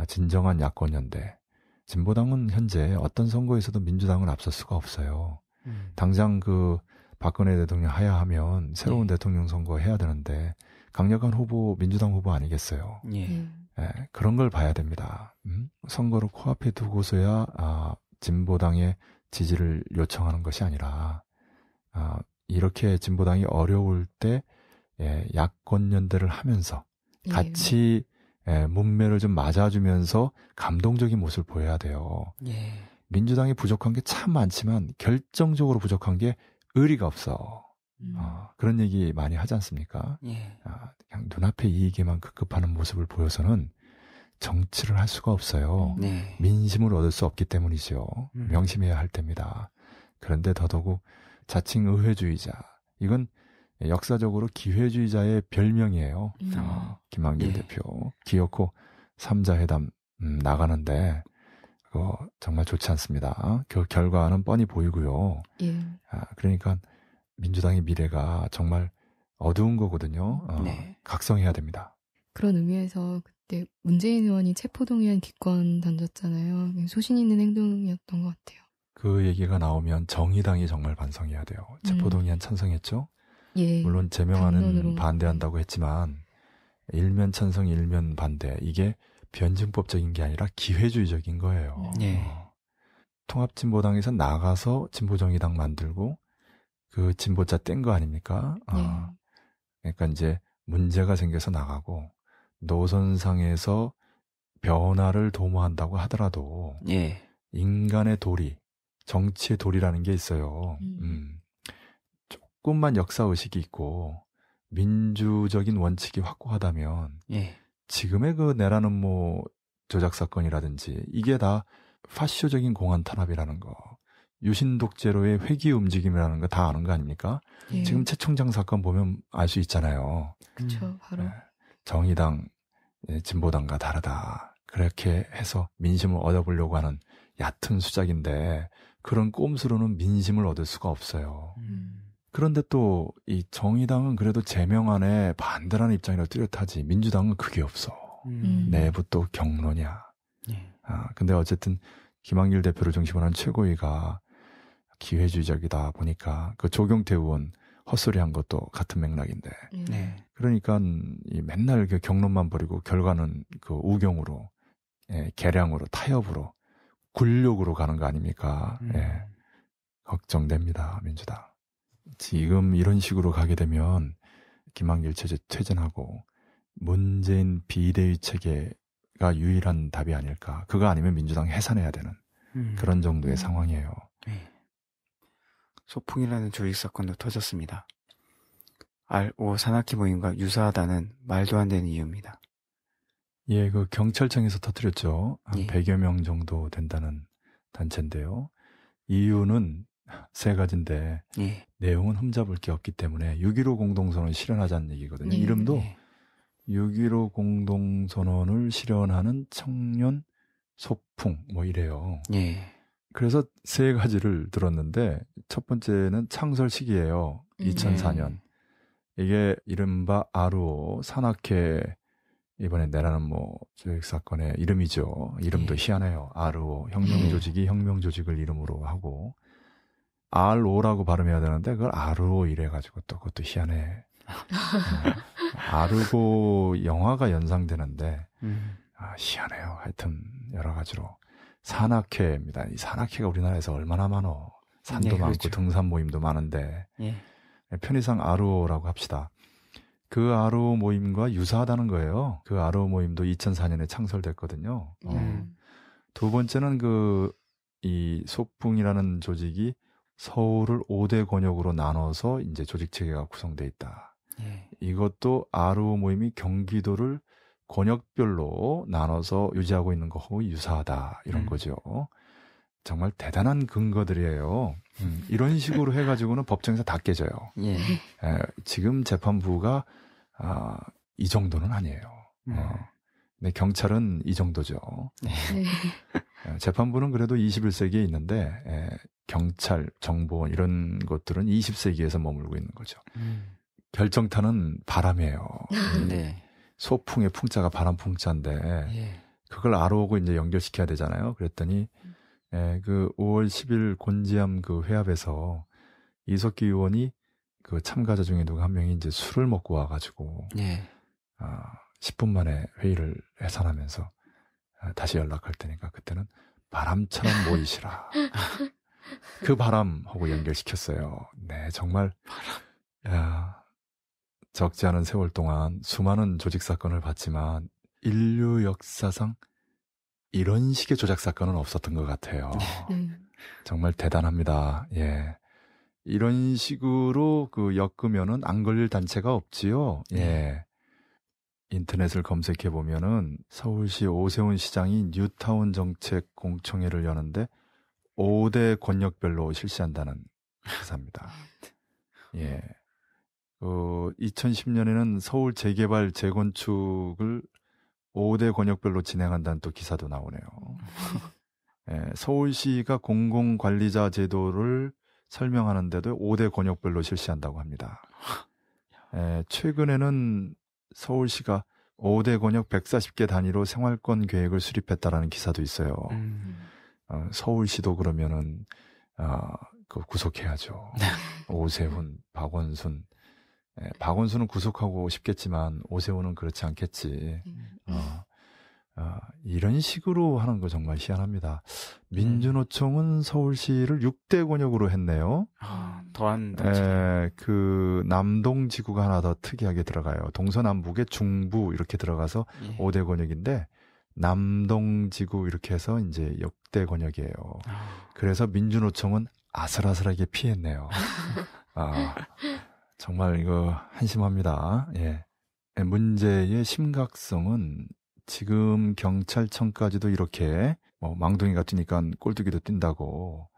아, 진정한 야권연대. 진보당은 현재 어떤 선거에서도 민주당을 앞설 수가 없어요. 음. 당장 그 박근혜 대통령 하야하면 새로운 예. 대통령 선거 해야 되는데 강력한 후보 민주당 후보 아니겠어요. 예. 음. 예 그런 걸 봐야 됩니다. 음? 선거를 코앞에 두고서야 아, 진보당의 지지를 요청하는 것이 아니라 아, 이렇게 진보당이 어려울 때 예, 야권 연대를 하면서 예. 같이 예, 몸매를 좀 맞아주면서 감동적인 모습을 보여야 돼요. 예. 민주당이 부족한 게 참 많지만 결정적으로 부족한 게 의리가 없어. 음. 어, 그런 얘기 많이 하지 않습니까? 예. 아, 그냥 눈앞에 이익에만 급급하는 모습을 보여서는 정치를 할 수가 없어요. 네. 민심을 얻을 수 없기 때문이지요. 음. 명심해야 할 때입니다. 그런데 더더욱 자칭 의회주의자 이건 예, 역사적으로 기회주의자의 별명이에요. 음. 아, 김한길 예. 대표. 기어코 3자 회담 음, 나가는데 그거 정말 좋지 않습니다. 그 결과는 뻔히 보이고요. 예. 아, 그러니까 민주당의 미래가 정말 어두운 거거든요. 어, 네. 각성해야 됩니다. 그런 의미에서 그때 문재인 의원이 체포동의안 기권 던졌잖아요. 소신 있는 행동이었던 것 같아요. 그 얘기가 나오면 정의당이 정말 반성해야 돼요. 음. 체포동의안 찬성했죠? 예. 물론 제명하는 당면으로. 반대한다고 했지만 일면 찬성 일면 반대 이게 변증법적인 게 아니라 기회주의적인 거예요. 예. 어. 통합진보당에서 나가서 진보정의당 만들고 그 진보자 뗀 거 아닙니까? 예. 아, 그러니까 이제 문제가 생겨서 나가고 노선상에서 변화를 도모한다고 하더라도 예. 인간의 도리, 정치의 도리라는 게 있어요. 음. 음. 조금만 역사의식이 있고 민주적인 원칙이 확고하다면 예. 지금의 그 내라는 뭐 조작 사건이라든지 이게 다 파시오적인 공안 탄압이라는 거 유신 독재로의 회귀 움직임이라는 거 다 아는 거 아닙니까? 예. 지금 최 총장 사건 보면 알 수 있잖아요. 그렇죠, 바로 네. 정의당 예, 진보당과 다르다 그렇게 해서 민심을 얻어보려고 하는 얕은 수작인데 그런 꼼수로는 민심을 얻을 수가 없어요. 음. 그런데 또 이 정의당은 그래도 제명안에 반대라는 입장이라 뚜렷하지 민주당은 그게 없어. 음. 음. 내부 또 경로냐. 예. 아 근데 어쨌든 김학률 대표를 중심으로 한 최고위가 기회주의적이다 보니까 그 조경태 의원 헛소리한 것도 같은 맥락인데. 음. 네. 그러니까 이 맨날 그 경론만 버리고 결과는 그 우경으로, 예, 계량으로 타협으로, 굴욕으로 가는 거 아닙니까? 음. 예. 걱정됩니다 민주당. 지금 이런 식으로 가게 되면 김한길 체제 퇴진하고 문재인 비대위 체계가 유일한 답이 아닐까. 그거 아니면 민주당 해산해야 되는 음. 그런 정도의 음. 상황이에요. 네. 소풍이라는 조직 사건도 터졌습니다. 알5 산악기 모임과 유사하다는 말도 안 되는 이유입니다. 예, 그 경찰청에서 터뜨렸죠. 한 예. 100여 명 정도 된다는 단체인데요. 이유는 세 가지인데 예. 내용은 흠잡을 게 없기 때문에 6.15 공동선언 을 실현하자는 얘기거든요. 예. 이름도 예. 6.15 공동선언을 실현하는 청년 소풍 뭐 이래요. 예. 그래서 세 가지를 들었는데 첫 번째는 창설 시기예요. 2004년. 음, 이게 이른바 아루 산악회 이번에 내라는 뭐 조직 사건의 이름이죠. 이름도 예. 희한해요. 아루 혁명 조직이 혁명 조직을 이름으로 하고 RO라고 발음해야 되는데 그걸 RO 이래가지고 또 그것도 희한해. 네. 아르고 영화가 연상되는데 음. 아, 희한해요. 하여튼 여러 가지로 산악회입니다. 이 산악회가 우리나라에서 얼마나 많어. 산도 네, 많고 그렇죠. 등산 모임도 많은데 예. 네, 편의상 아로라고 합시다. 그아로 모임과 유사하다는 거예요. 그아로 모임도 2004년에 창설됐거든요. 음. 어. 두 번째는 그이 소풍이라는 조직이 서울을 5대 권역으로 나눠서 이제 조직 체계가 구성돼 있다. 예. 이것도 아루 모임이 경기도를 권역별로 나눠서 유지하고 있는 거하고 유사하다 이런 음. 거죠. 정말 대단한 근거들이에요. 음, 음. 이런 식으로 해가지고는 법정에서 다 깨져요. 예. 에, 예, 지금 재판부가 아, 이 정도는 아니에요. 음. 어. 근데 경찰은 이 정도죠. 네. 예, 재판부는 그래도 21세기에 있는데 에, 예, 경찰, 정보원 이런 것들은 20세기에서 머물고 있는 거죠. 음. 결정타는 바람이에요. 네. 소풍의 풍자가 바람 풍자인데 예. 그걸 알아오고 이제 연결시켜야 되잖아요. 그랬더니 에, 예, 그 5월 10일 곤지암 그 회합에서 이석기 의원이 그 참가자 중에 누가 한 명이 이제 술을 먹고 와가지고 예. 아, 10분 만에 회의를 해산하면서 아, 다시 연락할 테니까 그때는 바람처럼 모이시라. 그 바람하고 연결시켰어요. 네, 정말 야, 적지 않은 세월 동안 수많은 조직 사건을 봤지만 인류 역사상 이런 식의 조작 사건은 없었던 것 같아요. 네. 네. 정말 대단합니다. 예. 이런 식으로 그 엮으면은 안 걸릴 단체가 없지요. 예. 네. 인터넷을 검색해 보면은 서울시 오세훈 시장이 뉴타운 정책 공청회를 여는데 5대 권역별로 실시한다는 기사입니다. 예. 어, 2010년에는 서울 재개발 재건축을 5대 권역별로 진행한다는 또 기사도 나오네요. 예, 서울시가 공공관리자 제도를 설명하는데도 5대 권역별로 실시한다고 합니다. 예, 최근에는 서울시가 5대 권역 140개 단위로 생활권 계획을 수립했다라는 기사도 있어요. 음. 어, 서울시도 그러면은 어, 그 구속해야죠. 네. 오세훈, 박원순. 예, 박원순은 구속하고 싶겠지만 오세훈은 그렇지 않겠지. 네. 어, 어, 이런 식으로 하는 거 정말 희한합니다. 음. 민주노총은 서울시를 6대 권역으로 했네요. 아, 더한 에, 예, 그 남동 지구가 하나 더 특이하게 들어가요. 동서남북의 중부 이렇게 들어가서 예. 5대 권역인데 남동 지구 이렇게 해서 이제 역대 권역이에요. 아. 그래서 민주노총은 아슬아슬하게 피했네요. 아, 정말 이거 한심합니다. 예. 예 문제의 심각성은 지금 경찰청까지도 이렇게 뭐망둥이같으니까 꼴뚜기도 뛴다고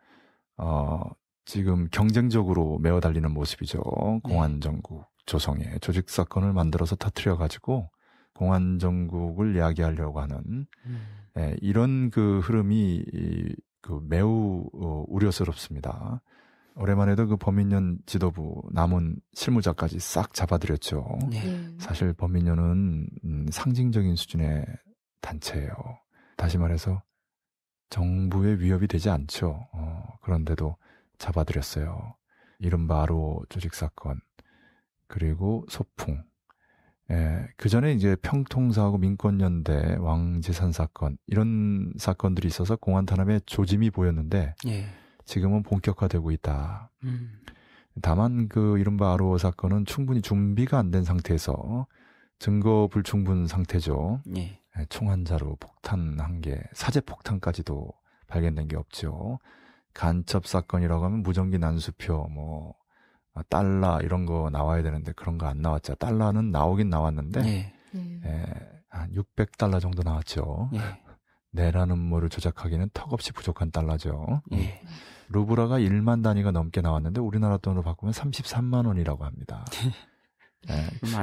어 지금 경쟁적으로 메어 달리는 모습이죠. 네. 공안 정국 조성에 조직 사건을 만들어서 터트려 가지고 공안 정국을 야기하려고 하는 음. 예, 이런 그 흐름이 이, 그 매우 어, 우려스럽습니다. 오랜만에도 그 범인연 지도부 남은 실무자까지 싹 잡아들였죠. 네. 네. 사실 범인연은 음, 상징적인 수준의 단체예요. 다시 말해서 정부의 위협이 되지 않죠. 어, 그런데도 잡아들였어요. 이른바 로 조직 사건 그리고 소풍. 예, 그 전에 이제 평통사하고 민권연대 왕재산 사건 이런 사건들이 있어서 공안 탄압의 조짐이 보였는데 예. 지금은 본격화되고 있다. 음. 다만 그 이른바 아로어 사건은 충분히 준비가 안 된 상태에서 증거 불충분 상태죠. 예. 예 총한자로 폭탄 한 개, 사제 폭탄까지도 발견된 게 없죠. 간첩 사건이라고 하면 무전기 난수표, 뭐달라 아, 이런 거 나와야 되는데 그런 거 안 나왔죠. 달라는 나오긴 나왔는데 예. 네. 예. 한 600달러 정도 나왔죠. 예. 내란 음모를 조작하기는 턱없이 부족한 달러죠. 음. 예. 루브라가 1만 단위가 넘게 나왔는데 우리나라 돈으로 바꾸면 33만 원이라고 합니다. 예.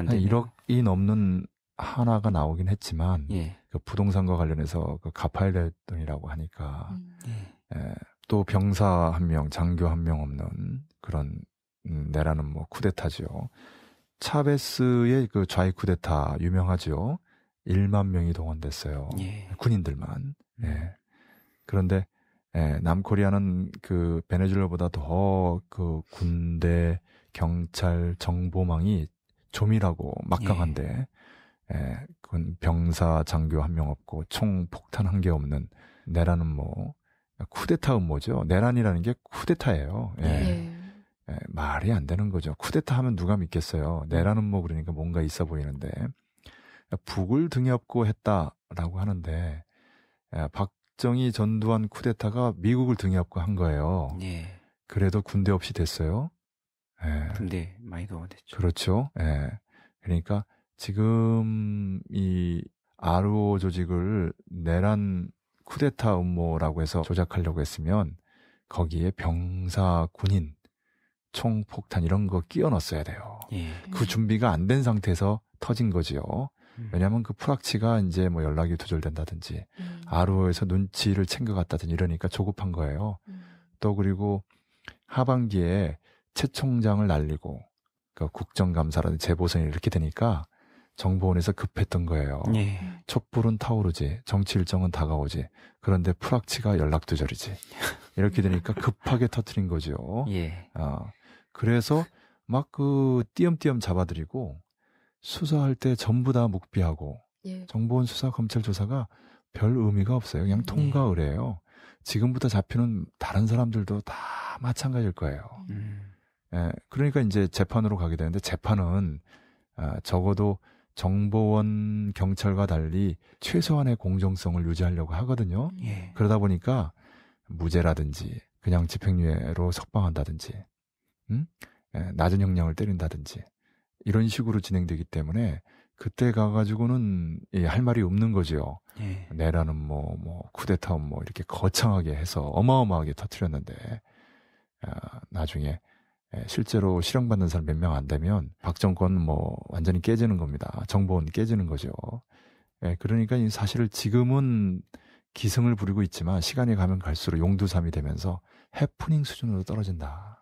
네, 1억이 넘는 하나가 나오긴 했지만 예. 그 부동산과 관련해서 그 갚아야 될 돈이라고 하니까 음. 예. 또 병사 한 명, 장교 한 명 없는 그런 음, 내라는 뭐쿠데타죠 차베스의 그 좌익 쿠데타 유명하죠 1만 명이 동원됐어요. 예. 군인들만. 음. 예. 그런데 예, 남코리아는 그 베네수엘라보다 더 그 군대, 경찰, 정보망이 조밀하고 막강한데 예. 예, 그건 병사 장교 한 명 없고 총 폭탄 한 개 없는 내라는 뭐 쿠데타 음모죠. 내란이라는 게 쿠데타예요. 예. 예. 예. 말이 안 되는 거죠. 쿠데타 하면 누가 믿겠어요. 내란 음모 뭐 그러니까 뭔가 있어 보이는데 북을 등에 고 했다라고 하는데 예, 박정희 전두환 쿠데타가 미국을 등에 고한 거예요. 예. 그래도 군대 없이 됐어요. 예. 군대 많이 도움 됐죠. 그렇죠. 예. 그러니까 지금 이 아르오 조직을 내란 쿠데타 음모라고 해서 조작하려고 했으면 거기에 병사 군인 총폭탄 이런 거 끼워 넣었어야 돼요. 예. 그 준비가 안 된 상태에서 터진 거지요. 음. 왜냐하면 그 프락치가 이제 뭐 연락이 두절된다든지 음. 아로에서 눈치를 챙겨갔다든지 이러니까 조급한 거예요. 음. 또 그리고 하반기에 최 총장을 날리고 그러니까 국정감사라는 재보선이 이렇게 되니까 정보원에서 급했던 거예요. 예. 촛불은 타오르지, 정치 일정은 다가오지. 그런데 프락치가 연락 두절이지. 이렇게 되니까 급하게 터트린 거죠. 예. 어, 그래서 막 그 띄엄띄엄 잡아들이고 수사할 때 전부 다 묵비하고 예. 정보원 수사 검찰 조사가 별 의미가 없어요. 그냥 음, 네. 통과 의뢰예요. 지금부터 잡히는 다른 사람들도 다 마찬가지일 거예요. 음. 음. 예, 그러니까 이제 재판으로 가게 되는데 재판은 아, 적어도 정보원 경찰과 달리 최소한의 공정성을 유지하려고 하거든요. 음. 예. 그러다 보니까 무죄라든지 그냥 집행유예로 석방한다든지, 음? 예, 낮은 형량을 때린다든지 이런 식으로 진행되기 때문에 그때 가가지고는 예, 할 말이 없는 거지요. 예. 내라는 뭐, 뭐, 쿠데타 뭐, 이렇게 거창하게 해서 어마어마하게 터트렸는데, 아, 나중에 예, 실제로 실형받는 사람 몇 명 안 되면 박정권 뭐, 완전히 깨지는 겁니다. 정보원 깨지는 거죠. 예, 그러니까 이 사실을 지금은 기승을 부리고 있지만 시간이 가면 갈수록 용두삼이 되면서 해프닝 수준으로 떨어진다.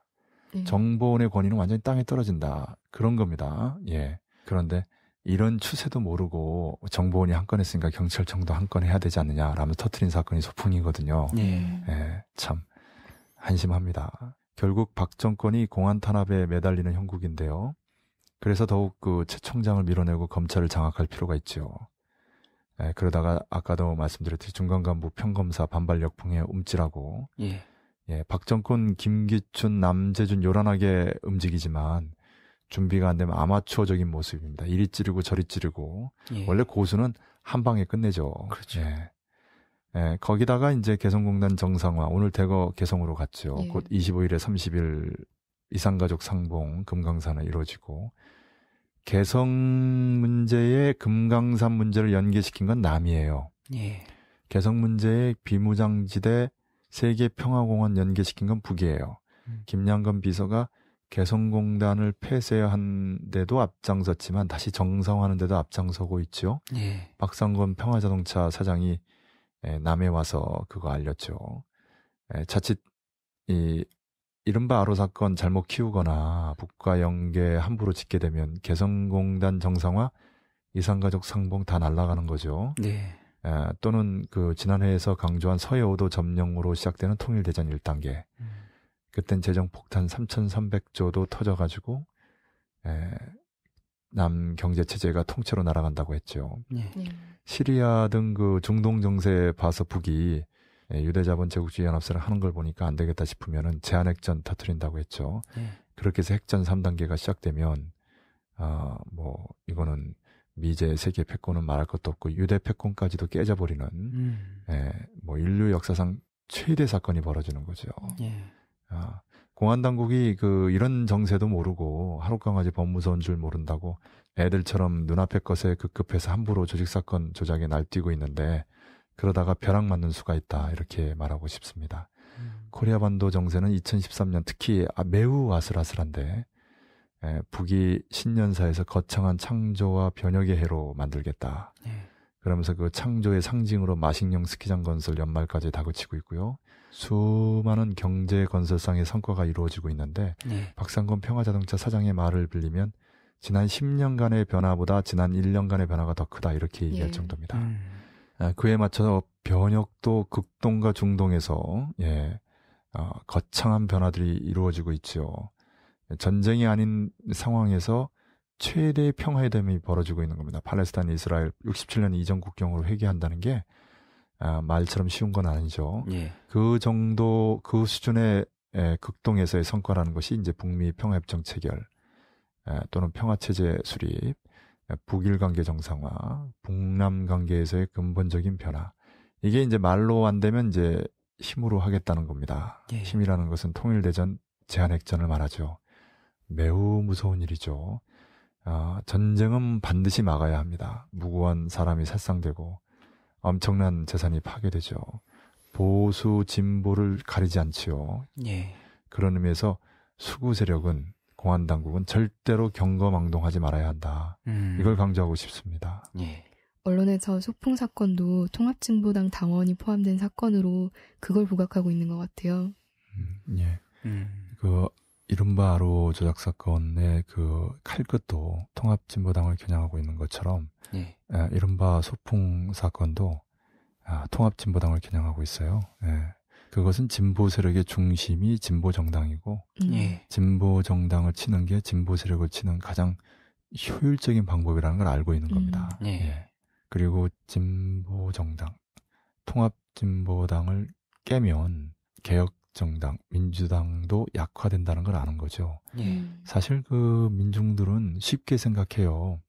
예. 정보원의 권위는 완전히 땅에 떨어진다. 그런 겁니다. 예. 그런데 이런 추세도 모르고 정보원이 한 건 했으니까 경찰청도 한 건 해야 되지 않느냐라며 터트린 사건이 소풍이거든요. 네. 예. 참 한심합니다. 결국 박 정권이 공안 탄압에 매달리는 형국인데요. 그래서 더욱 그최 총장을 밀어내고 검찰을 장악할 필요가 있죠요 예, 그러다가 아까도 말씀드렸듯이 중간 간부 평검사 반발 역풍에 움찔하고 예. 예, 박정권, 김기춘, 남재준 요란하게 움직이지만 준비가 안 되면 아마추어적인 모습입니다. 이리 찌르고 저리 찌르고 예. 원래 고수는 한 방에 끝내죠. 그렇죠. 예. 예. 거기다가 이제 개성공단 정상화 오늘 대거 개성으로 갔죠. 예. 곧 25일에 30일 이산가족 상봉 금강산에 이루어지고 개성 문제에 금강산 문제를 연계시킨 건 남이에요. 예. 개성 문제에 비무장지대 세계 평화공원 연계시킨 건 북이에요. 음. 김양건 비서가 개성공단을 폐쇄한데도 앞장섰지만 다시 정상화하는데도 앞장서고 있죠. 예. 박상건 평화자동차 사장이 예, 남해 와서 그거 알렸죠. 예, 자칫 이 이른바 아로 사건 잘못 키우거나 북과 연계 함부로 짓게 되면 개성공단 정상화 이산가족 상봉 다 날아가는 거죠. 네. 에, 아, 또는 그 지난해에서 강조한 서해오도 점령으로 시작되는 통일대전 1단계. 음. 그땐 재정폭탄 3,300조도 터져가지고 에, 남 경제체제가 통째로 날아간다고 했죠. 예. 네. 시리아 등 그 중동 정세 봐서 북이 유대자본제국주의 연합사를 하는 걸 보니까 안 되겠다 싶으면은 제한핵전 터트린다고 했죠. 예. 그렇게 해서 핵전 3단계가 시작되면 아뭐 어, 이거는 미제 세계 패권은 말할 것도 없고 유대 패권까지도 깨져버리는 음. 예, 뭐 인류 역사상 최대 사건이 벌어지는 거죠. 예. 아, 공안 당국이 그 이런 정세도 모르고 하룻 강아지 법무서인 줄 모른다고 애들처럼 눈앞의 것에 급급해서 함부로 조직 사건 조작에 날뛰고 있는데 그러다가 벼락 맞는 수가 있다 이렇게 말하고 싶습니다. 음. 코리아 반도 정세는 2013년 특히 아, 매우 아슬아슬한데 예, 북이 신년사에서 거창한 창조와 변혁의 해로 만들겠다. 예. 그러면서 그 창조의 상징으로 마식령 스키장 건설 연말까지 다그치고 있고요. 수많은 경제 건설상의 성과가 이루어지고 있는데 예. 네. 박상권 평화자동차 사장의 말을 빌리면 지난 10년간의 변화보다 지난 1년간의 변화가 더 크다 이렇게 얘기할 예. 정도입니다. 음. 아, 그에 맞춰서 변혁도 극동과 중동에서 예, 어, 거창한 변화들이 이루어지고 있죠 전쟁이 아닌 상황에서 최대평화의담이 벌어지고 있는 겁니다. 팔레스타인 이스라엘 67년 이전 국경으로 회귀한다는 게 아, 말처럼 쉬운 건 아니죠. 예. 그 정도 그 수준의 에, 극동에서의 성과라는 것이 이제 북미 평화협정 체결 에, 또는 평화체제 수립, 에, 북일 관계 정상화, 북남 관계에서의 근본적인 변화 이게 이제 말로 안 되면 이제 힘으로 하겠다는 겁니다. 예. 힘이라는 것은 통일대전 제한핵전을 말하죠. 매우 무서운 일이죠. 아, 전쟁은 반드시 막아야 합니다. 무고한 사람이 살상되고 엄청난 재산이 파괴되죠. 보수 진보를 가리지 않지요. 예. 그런 의미에서 수구 세력은 공안 당국은 절대로 경거망동하지 말아야 한다. 음. 이걸 강조하고 싶습니다. 예. 언론에서 소풍 사건도 통합진보당 당원이 포함된 사건으로 그걸 부각하고 있는 것 같아요. 음, 예. 음. 그 이른바로 조작 사건의 그 칼끝도 통합진보당을 겨냥하고 있는 것처럼 예. 예. 이른바 소풍 사건도 아, 통합진보당을 겨냥하고 있어요. 예. 그것은 진보 세력의 중심이 진보 정당이고 음. 예. 진보 정당을 치는 게 진보 세력을 치는 가장 효율적인 방법이라는 걸 알고 있는 겁니다. 음. 예. 예. 그리고 진보 정당 통합 진보당을 깨면 개혁 정당 민주당도 약화된다는 걸 아는 거죠. 예. 음. 사실 그 민중들은 쉽게 생각해요.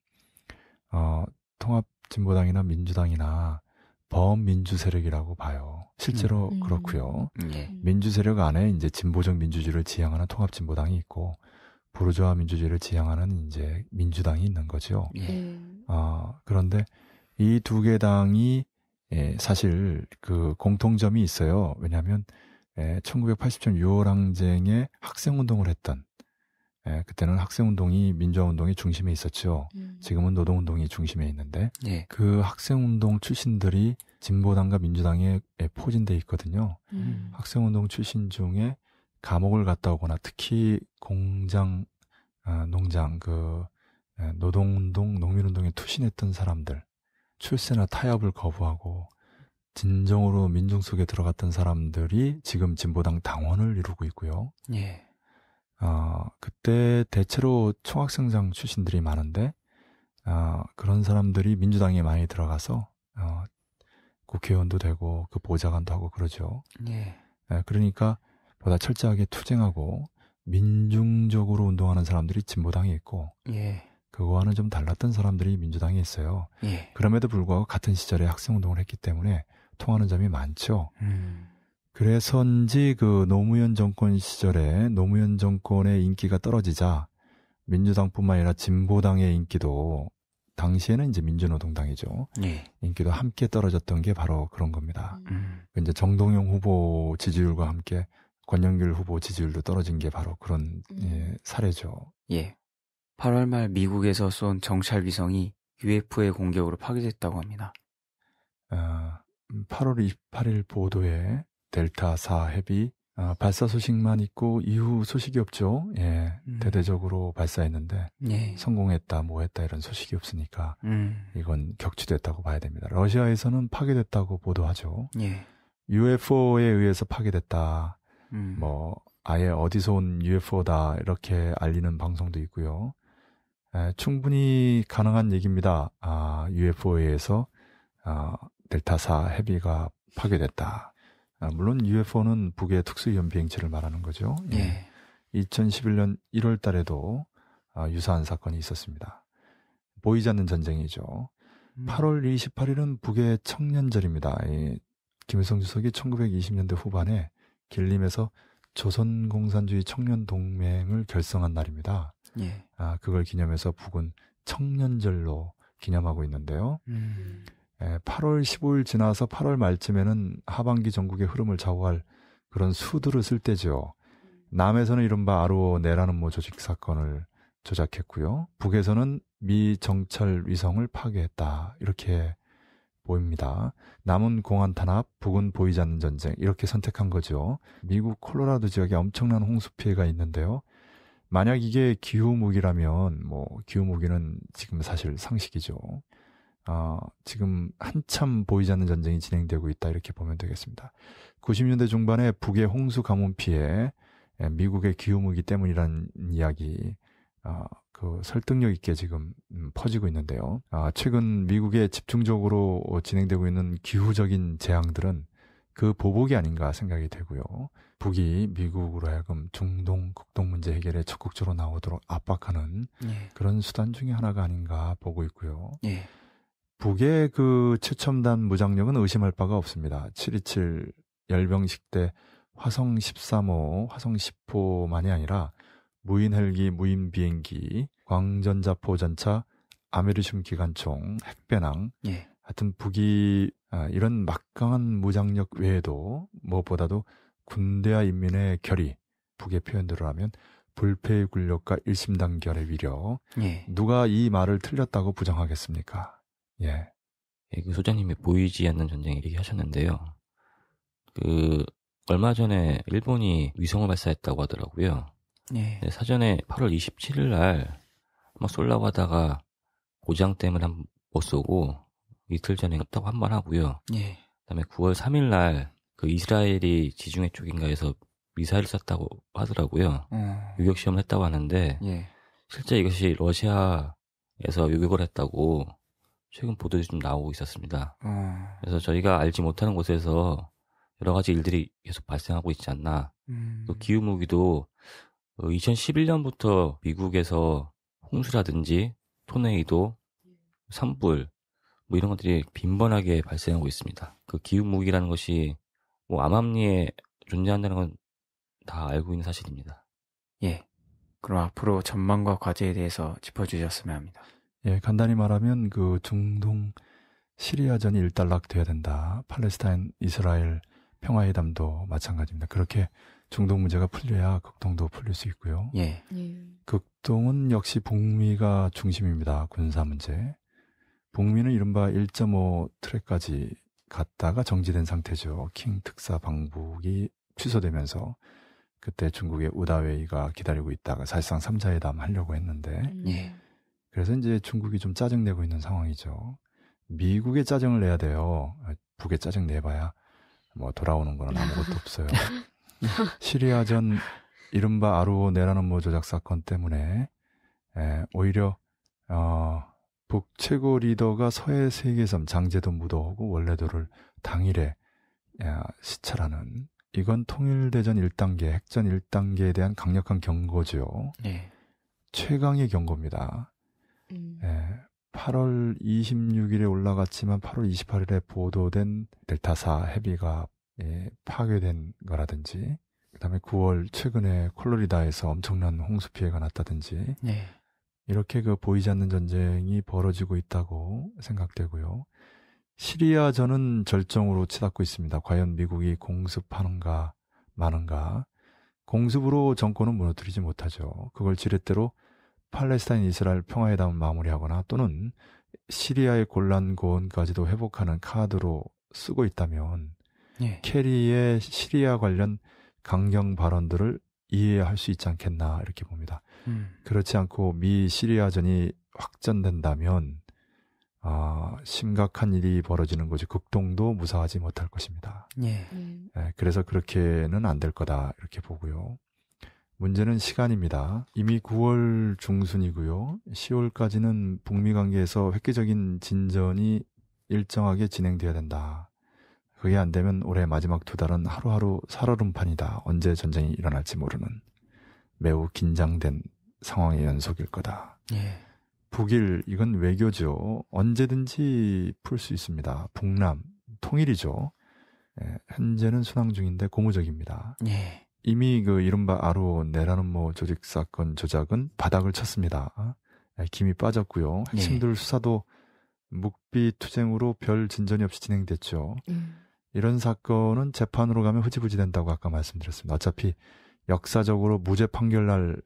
어, 통합진보당이나 민주당이나 범민주 세력이라고 봐요. 실제로 음. 음. 그렇고요. 음. 예. 민주 세력 안에 이제 진보적 민주주의를 지향하는 통합진보당이 있고 부르주아 민주주의를 지향하는 이제 민주당이 있는 거죠. 예. 어, 그런데 이 두 개 당이 예, 사실 그 공통점이 있어요. 왜냐하면 에, 1980년 6월 항쟁에 학생운동을 했던 에, 예, 그때는 학생운동이 민주화운동의 중심에 있었죠. 음. 지금은 노동운동이 중심에 있는데 네. 그 학생운동 출신들이 진보당과 민주당에 포진돼 있거든요. 음. 학생운동 출신 중에 감옥을 갔다 오거나 특히 공장, 어, 농장, 그 예, 노동운동, 농민운동에 투신했던 사람들 출세나 타협을 거부하고 진정으로 민중 속에 들어갔던 사람들이 지금 진보당 당원을 이루고 있고요. 예. 어, 그때 대체로 총학생장 출신들이 많은데 어, 그런 사람들이 민주당에 많이 들어가서 어, 국회의원도 되고 그 보좌관도 하고 그러죠. 예. 예. 그러니까 보다 철저하게 투쟁하고 민중적으로 운동하는 사람들이 진보당에 있고 예. 그거와는 좀 달랐던 사람들이 민주당에 있어요. 예. 그럼에도 불구하고 같은 시절에 학생운동을 했기 때문에 통하는 점이 많죠. 음. 그래서인지 그 노무현 정권 시절에 노무현 정권의 인기가 떨어지자 민주당뿐만 아니라 진보당의 인기도 당시에는 이제 민주노동당이죠. 예. 인기도 함께 떨어졌던 게 바로 그런 겁니다. 음. 그 이제 정동영 후보 지지율과 함께 권영길 후보 지지율도 떨어진 게 바로 그런 음. 예, 사례죠. 예. 8월 말 미국에서 쏜 정찰 위성이 UFO의 공격으로 파괴됐다고 합니다. 어, 8월 음, 28일 보도에 델타 4 헤비 아, 발사 소식만 있고 이후 소식이 없죠. 예, 음. 대대적으로 발사했는데 예. 성공했다, 뭐했다 이런 소식이 없으니까 음. 이건 격추됐다고 봐야 됩니다. 러시아에서는 파괴됐다고 보도하죠. 예. UFO에 의해서 파괴됐다. 음. 뭐 아예 어디서 온 UFO다 이렇게 알리는 방송도 있고요. 에, 충분히 가능한 얘기입니다. 아, UFO에 의해서 아, 델타사 해비가 파괴됐다. 아, 물론 UFO는 북의 특수위험 비행체를 말하는 거죠. 예. 2011년 예. 1월 달에도 아, 유사한 사건이 있었습니다. 보이지 않는 전쟁이죠. 8월 음. 28일은 북의 청년절입니다. 이 김일성 주석이 1920년대 후반에 길림에서 조선공산주의 청년동맹을 결성한 날입니다. 예. 아, 그걸 기념해서 북은 청년절로 기념하고 있는데요. 음. 예, 8월 15일 지나서 8월 말쯤에는 하반기 전국의 흐름을 좌우할 그런 수두를쓸 때죠. 남에서는 이른바 아로내라는뭐 조직 사건을 조작했고요. 북에서는 미 정찰 위성을 파괴했다. 이렇게 보입니다. 남은 공안 탄압, 북은 보이지 않는 전쟁 이렇게 선택한 거죠. 미국 콜로라도 지역에 엄청난 홍수 피해가 있는데요. 만약 이게 기후 무기라면 뭐 기후 무기는 지금 사실 상식이죠. 어, 지금 한참 보이지 않는 전쟁이 진행되고 있다 이렇게 보면 되겠습니다. 90년대 중반에 북의 홍수 가뭄 피해 예, 미국의 기후무기 때문이라는 이야기 어, 그 설득력 있게 지금 음, 퍼지고 있는데요. 아, 최근 미국에 집중적으로 진행되고 있는 기후적인 재앙들은 그 보복이 아닌가 생각이 되고요. 북이 미국으로 하여금 중동 극동 문제 해결에 적극적으로 나오도록 압박하는 예. 그런 수단 중의 하나가 아닌가 보고 있고요. 예. 북의 그 최첨단 무장력은 의심할 바가 없습니다. 727 열병식 때 화성 13호, 화성 10호만이 아니라 무인 헬기, 무인 비행기, 광전자포 전차, 아메리슘 기관총, 핵배낭, 예. 하여튼 북이 아, 이런 막강한 무장력 외에도 무엇보다도 군대와 인민의 결의, 북의 표현대로 하면 불패의 굴욕과 일심단결의 위력, 예. 누가 이 말을 틀렸다고 부정하겠습니까? 예. 예. 그 소장님이 보이지 않는 전쟁 얘기하셨는데요. 그 얼마 전에 일본이 위성을 발사했다고 하더라고요. 예. 네, 사전에 8월 27일 날 막 쏠라고 하다가 고장 때문에 한못 쏘고 이틀 전에 했다고 한 번 하고요. 예. 그다음에 9월 3일 날 그 이스라엘이 지중해 쪽인가에서 미사일 을 쐈다고 하더라고요. 음. 유격 시험을 했다고 하는데 예. 실제 이것이 러시아에서 유격을 했다고 최근 보도에 좀 나오고 있었습니다. 어. 그래서 저희가 알지 못하는 곳에서 여러 가지 일들이 계속 발생하고 있지 않나. 음. 또 기후무기도 2011년부터 어, 미국에서 홍수라든지 토네이도, 산불 뭐 이런 것들이 빈번하게 발생하고 있습니다. 그 기후무기라는 것이 뭐 암암리에 존재한다는 건 다 알고 있는 사실입니다. 예. 그럼 앞으로 전망과 과제에 대해서 짚어주셨으면 합니다. 예, 간단히 말하면 그 중동 시리아전이 일단락돼야 된다. 팔레스타인 이스라엘 평화회담도 마찬가지입니다. 그렇게 중동 문제가 풀려야 극동도 풀릴 수 있고요. 예. 예. 극동은 역시 북미가 중심입니다. 군사 문제. 북미는 이른바 1.5 트랙까지 갔다가 정지된 상태죠. 킹 특사 방북이 취소되면서 그때 중국의 우다웨이가 기다리고 있다가 사실상 3자 회담 하려고 했는데 음. 예. 그래서 이제 중국이 좀 짜증내고 있는 상황이죠. 미국에 짜증을 내야 돼요. 북에 짜증 내봐야 뭐 돌아오는 거는 아무것도 없어요. 시리아 전 이른바 아루 내라는뭐 조작 사건 때문에 에, 예, 오히려 어, 북 최고 리더가 서해 세계섬 장제도 무도하고 원래도를 당일에 에, 예, 시찰하는 이건 통일대전 1단계, 핵전 1단계에 대한 강력한 경고죠. 네. 최강의 경고입니다. 음. 예, 8월 26일에 올라갔지만 8월 28일에 보도된 델타사 헤비가 예, 파괴된 거라든지 그다음에 9월 최근에 콜로리다에서 엄청난 홍수 피해가 났다든지 네. 이렇게 그 보이지 않는 전쟁이 벌어지고 있다고 생각되고요. 시리아 전은 절정으로 치닫고 있습니다. 과연 미국이 공습하는가 마는가 공습으로 정권은 무너뜨리지 못하죠. 그걸 지렛대로 팔레스타인 이스라엘 평화에 담은 마무리하거나 또는 시리아의 곤란 고원까지도 회복하는 카드로 쓰고 있다면 예. 캐리의 시리아 관련 강경 발언들을 이해할 수 있지 않겠나 이렇게 봅니다. 음. 그렇지 않고 미 시리아전이 확전된다면 아, 심각한 일이 벌어지는 거지 극동도 무사하지 못할 것입니다. 예. 음. 예 그래서 그렇게는 안 될 거다 이렇게 보고요. 문제는 시간입니다. 이미 9월 중순이고요. 10월까지는 북미 관계에서 획기적인 진전이 일정하게 진행돼야 된다. 그게 안 되면 올해 마지막 두 달은 하루하루 살얼음판이다. 언제 전쟁이 일어날지 모르는 매우 긴장된 상황의 연속일 거다. 예. 북일 이건 외교죠. 언제든지 풀 수 있습니다. 북남 통일이죠. 예, 현재는 순항 중인데 고무적입니다. 예. 이미 그 이른바 아로내라는 뭐 조직 사건 조작은 바닥을 쳤습니다. 아, 김이 빠졌고요. 네. 핵심들 네. 수사도 묵비 투쟁으로 별 진전이 없이 진행됐죠. 음. 이런 사건은 재판으로 가면 흐지부지 된다고 아까 말씀드렸습니다. 어차피 역사적으로 무죄 판결날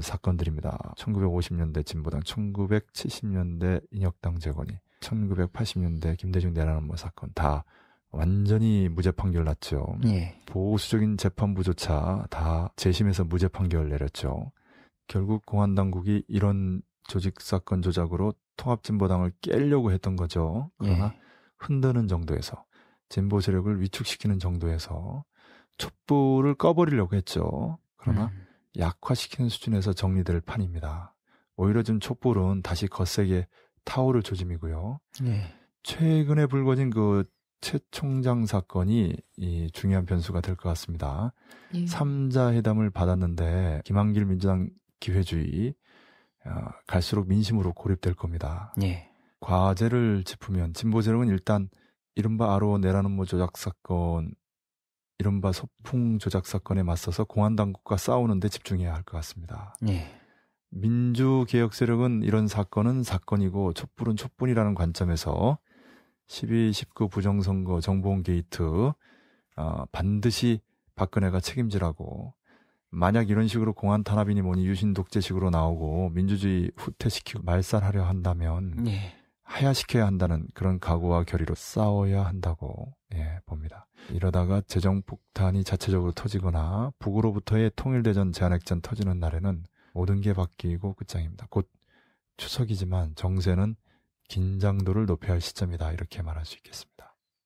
사건들입니다. 1950년대 진보당, 1970년대 인혁당 재건이, 1980년대 김대중 내라는모 사건 다 완전히 무죄 판결 났죠. 예. 보수적인 재판부조차 다 재심에서 무죄 판결 내렸죠. 결국 공안 당국이 이런 조직 사건 조작으로 통합진보당을 깨려고 했던 거죠. 그러나 예. 흔드는 정도에서 진보 세력을 위축시키는 정도에서 촛불을 꺼버리려고 했죠. 그러나 음. 약화시키는 수준에서 정리될 판입니다. 오히려 지금 촛불은 다시 거세게 타오를 조짐이고요. 예. 최근에 불거진 그최 총장 사건이 이 중요한 변수가 될 것 같습니다. 예. 3자 회담을 받았는데 김한길 민주당 기회주의 어, 갈수록 민심으로 고립될 겁니다. 예. 과제를 짚으면 진보 세력은 일단 이른바 아로 내라는모 조작 사건, 이른바 소풍 조작 사건에 맞서서 공안 당국과 싸우는데 집중해야 할 것 같습니다. 예. 민주 개혁 세력은 이런 사건은 사건이고 촛불은 촛불이라는 관점에서 12, 19 부정선거 정보원 게이트 어, 반드시 박근혜가 책임지라고 만약 이런 식으로 공안 탄압이니 뭐니 유신 독재식으로 나오고 민주주의 후퇴시키고 말살하려 한다면 예. 하야시켜야 한다는 그런 각오와 결의로 싸워야 한다고 예, 봅니다. 이러다가 재정 폭탄이 자체적으로 터지거나 북으로부터의 통일대전 제한핵전 터지는 날에는 모든 게 바뀌고 끝장입니다. 곧 추석이지만 정세는 긴장도를 높여야 할 시점이다 이렇게 말할 수 있겠습니다.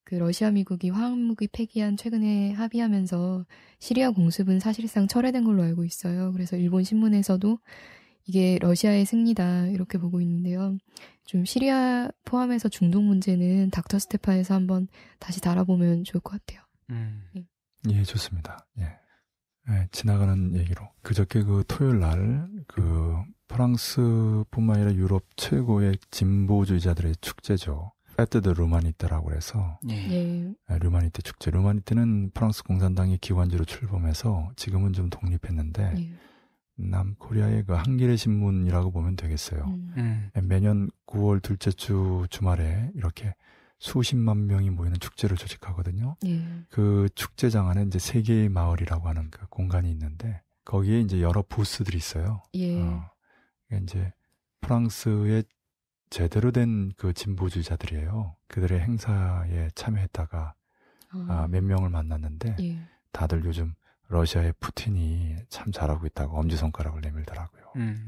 그 러시아 미국이 화학 무기 폐기한 최근에 합의하면서 시리아 공습은 사실상 철회된 걸로 알고 있어요. 그래서 일본 신문에서도 이게 러시아의 승리다 이렇게 보고 있는데요. 좀 시리아 포함해서 중동 문제는 닥터 스테파에서 한번 다시 달아보면 좋을 것 같아요. 음. 예. 예, 좋습니다. 예. 예, 지나가는 얘기로 그저께 그 토요일 날 그 프랑스뿐만 아니라 유럽 최고의 진보주의자들의 축제죠. 페트드 루마니테라고 해서 네. 예, 루마니테 축제. 루마니테는 프랑스 공산당의 기관지로 출범해서 지금은 좀 독립했는데 네. 남코리아의 그 한길의 신문이라고 보면 되겠어요. 음. 음. 예, 매년 9월 둘째 주 주말에 이렇게 수십만 명이 모이는 축제를 조직하거든요. 예. 그 축제장 안에 이제 세계의 마을이라고 하는 그 공간이 있는데 거기에 이제 여러 부스들이 있어요. 예. 어, 그러니까 이제 프랑스의 제대로 된 그 진보주의자들이에요. 그들의 행사에 참여했다가 아. 아몇 명을 만났는데 예. 다들 요즘 러시아의 푸틴이 참 잘하고 있다고 엄지손가락을 내밀더라고요. 음.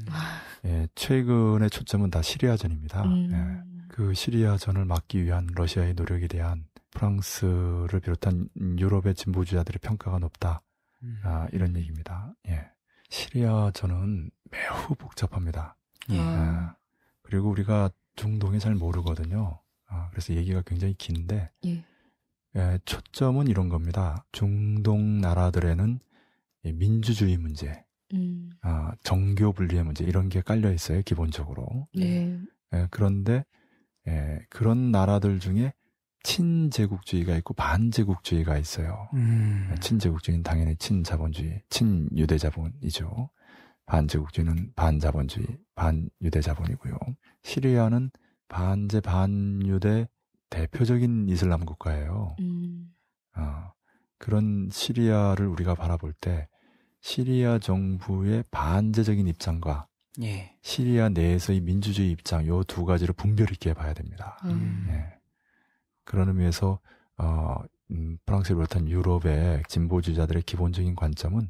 예, 최근의 초점은 다 시리아전입니다. 음. 예, 그 시리아전을 막기 위한 러시아의 노력에 대한 프랑스를 비롯한 유럽의 진보주의자들의 평가가 높다. 음. 아, 이런 얘기입니다. 예. 시리아전은 매우 복잡합니다. 아. 예. 아. 그리고 우리가 중동이 잘 모르거든요. 아, 그래서 얘기가 굉장히 긴데 예. 예, 초점은 이런 겁니다. 중동 나라들에는 민주주의 문제, 음. 아, 정교 분리의 문제 이런 게 깔려 있어요 기본적으로. 네. 네. 예, 그런데 예, 그런 나라들 중에 친제국주의가 있고 반제국주의가 있어요. 음. 예, 친제국주의는 당연히 친자본주의, 친유대자본이죠. 반제국주의는 반자본주의, 반유대자본이고요. 시리아는 반제 반유대 대표적인 이슬람 국가예요. 음. 어, 그런 시리아를 우리가 바라볼 때 시리아 정부의 반제적인 입장과 예. 시리아 내에서의 민주주의 입장 요 두 가지를 분별 있게 봐야 됩니다. 음. 음. 예. 그런 의미에서 어, 음, 프랑스를 비롯한 유럽의 진보주의자들의 기본적인 관점은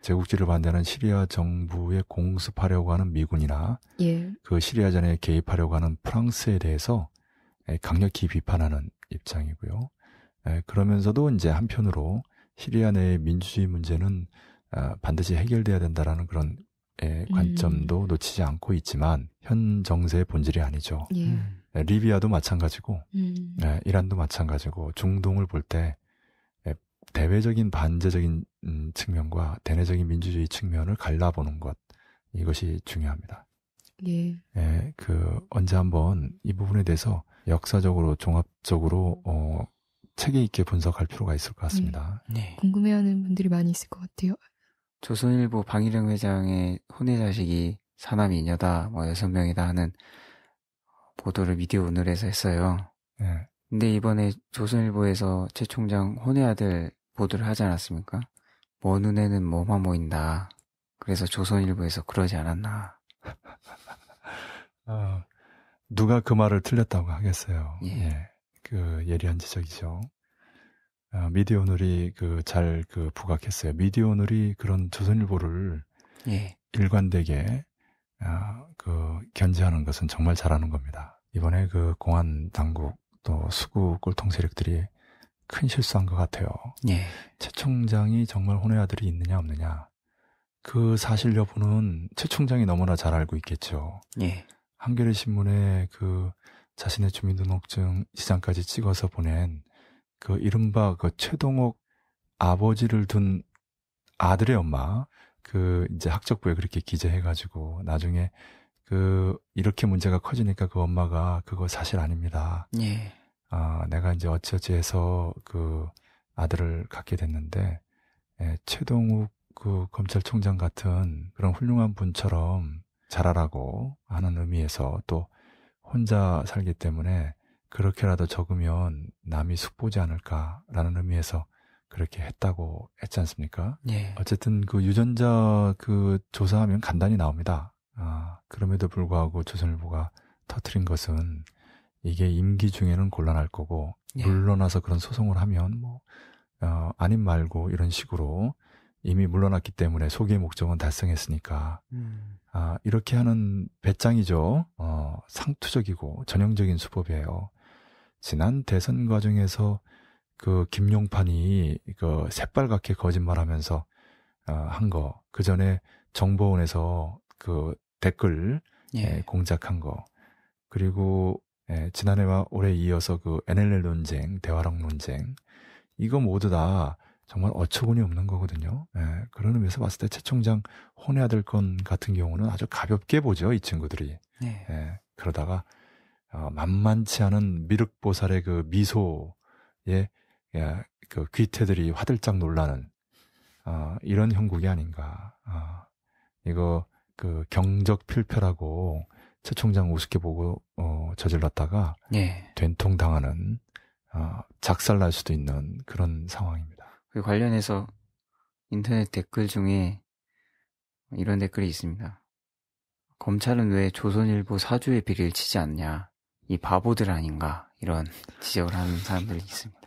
제국주의를 반대하는 시리아 정부에 공습하려고 하는 미군이나 예. 그 시리아전에 개입하려고 하는 프랑스에 대해서 예, 강력히 비판하는 입장이고요. 예, 그러면서도 이제 한편으로 시리아 내의 민주주의 문제는 아, 반드시 해결돼야 된다라는 그런 예, 관점도 음. 놓치지 않고 있지만 현 정세의 본질이 아니죠. 예. 음. 예 리비아도 마찬가지고 음. 예, 이란도 마찬가지고 중동을 볼 때 대외적인 반제적인 음, 측면과 대내적인 민주주의 측면을 갈라보는 것 이것이 중요합니다. 예. 예, 그 언제 한번 이 부분에 대해서 역사적으로 종합적으로 어, 체계 있게 분석할 필요가 있을 것 같습니다. 네. 궁금해하는 분들이 많이 있을 것 같아요. 조선일보 방일영 회장의 혼외자식이 사남이 이녀다, 뭐 여섯 명이다 하는 보도를 미디어 오늘에서 했어요. 네. 근데 이번에 조선일보에서 최 총장 혼외아들 보도를 하지 않았습니까? 뭐 눈에는 뭐만 보인다. 그래서 조선일보에서 그러지 않았나. 어, 누가 그 말을 틀렸다고 하겠어요. 예. 예. 그 예리한 지적이죠. 아 미디어 오늘이 그잘그 그 부각했어요. 미디어 오늘이 그런 조선일보를 예. 일관되게 아, 그 견제하는 것은 정말 잘하는 겁니다. 이번에 그 공안 당국 또 수구 꼴통 세력들이 큰 실수한 것 같아요. 예. 최 총장이 정말 혼외 아들이 있느냐 없느냐 그 사실 여부는 최 총장이 너무나 잘 알고 있겠죠. 예. 한겨레 신문에 그 자신의 주민등록증 시장까지 찍어서 보낸 그 이른바 그 최동욱 아버지를 둔 아들의 엄마 그 이제 학적부에 그렇게 기재해가지고 나중에 그 이렇게 문제가 커지니까 그 엄마가 그거 사실 아닙니다. 예. 아 내가 이제 어찌어찌해서 그 아들을 갖게 됐는데 예, 최동욱 그 검찰총장 같은 그런 훌륭한 분처럼 자라라고 하는 의미에서 또 혼자 살기 때문에 그렇게라도 적으면 남이 숙보지 않을까라는 의미에서 그렇게 했다고 했지 않습니까? 예. 어쨌든 그 유전자 그 조사하면 간단히 나옵니다. 아, 그럼에도 불구하고 조선일보가 터트린 것은 이게 임기 중에는 곤란할 거고 예. 물러나서 그런 소송을 하면 뭐 어, 아님 말고 이런 식으로 이미 물러났기 때문에 소개 목적은 달성했으니까 음. 아, 이렇게 하는 배짱이죠. 어, 상투적이고 전형적인 수법이에요. 지난 대선 과정에서 그 김용판이 그 새빨갛게 거짓말하면서 어, 한 거, 그 전에 정보원에서 그 댓글 예. 예. 공작한 거, 그리고 예, 지난해와 올해 이어서 그 NLL 논쟁, 대화랑 논쟁, 이거 모두 다 정말 어처구니 없는 거거든요. 예, 그런 의미에서 봤을 때 최 총장 혼의 아들 건 같은 경우는 아주 가볍게 보죠, 이 친구들이. 네. 예, 그러다가 어, 만만치 않은 미륵보살의 그 미소에 예, 그 귀태들이 화들짝 놀라는 어, 이런 형국이 아닌가. 어, 이거 그 경적 필패라고 최 총장 우습게 보고 어, 저질렀다가 예. 된통 당하는 어, 작살 날 수도 있는 그런 상황입니다. 그 관련해서 인터넷 댓글 중에 이런 댓글이 있습니다. 검찰은 왜 조선일보 사주의 비리를 치지 않냐. 이 바보들 아닌가 이런 지적을 하는 사람들이 있습니다.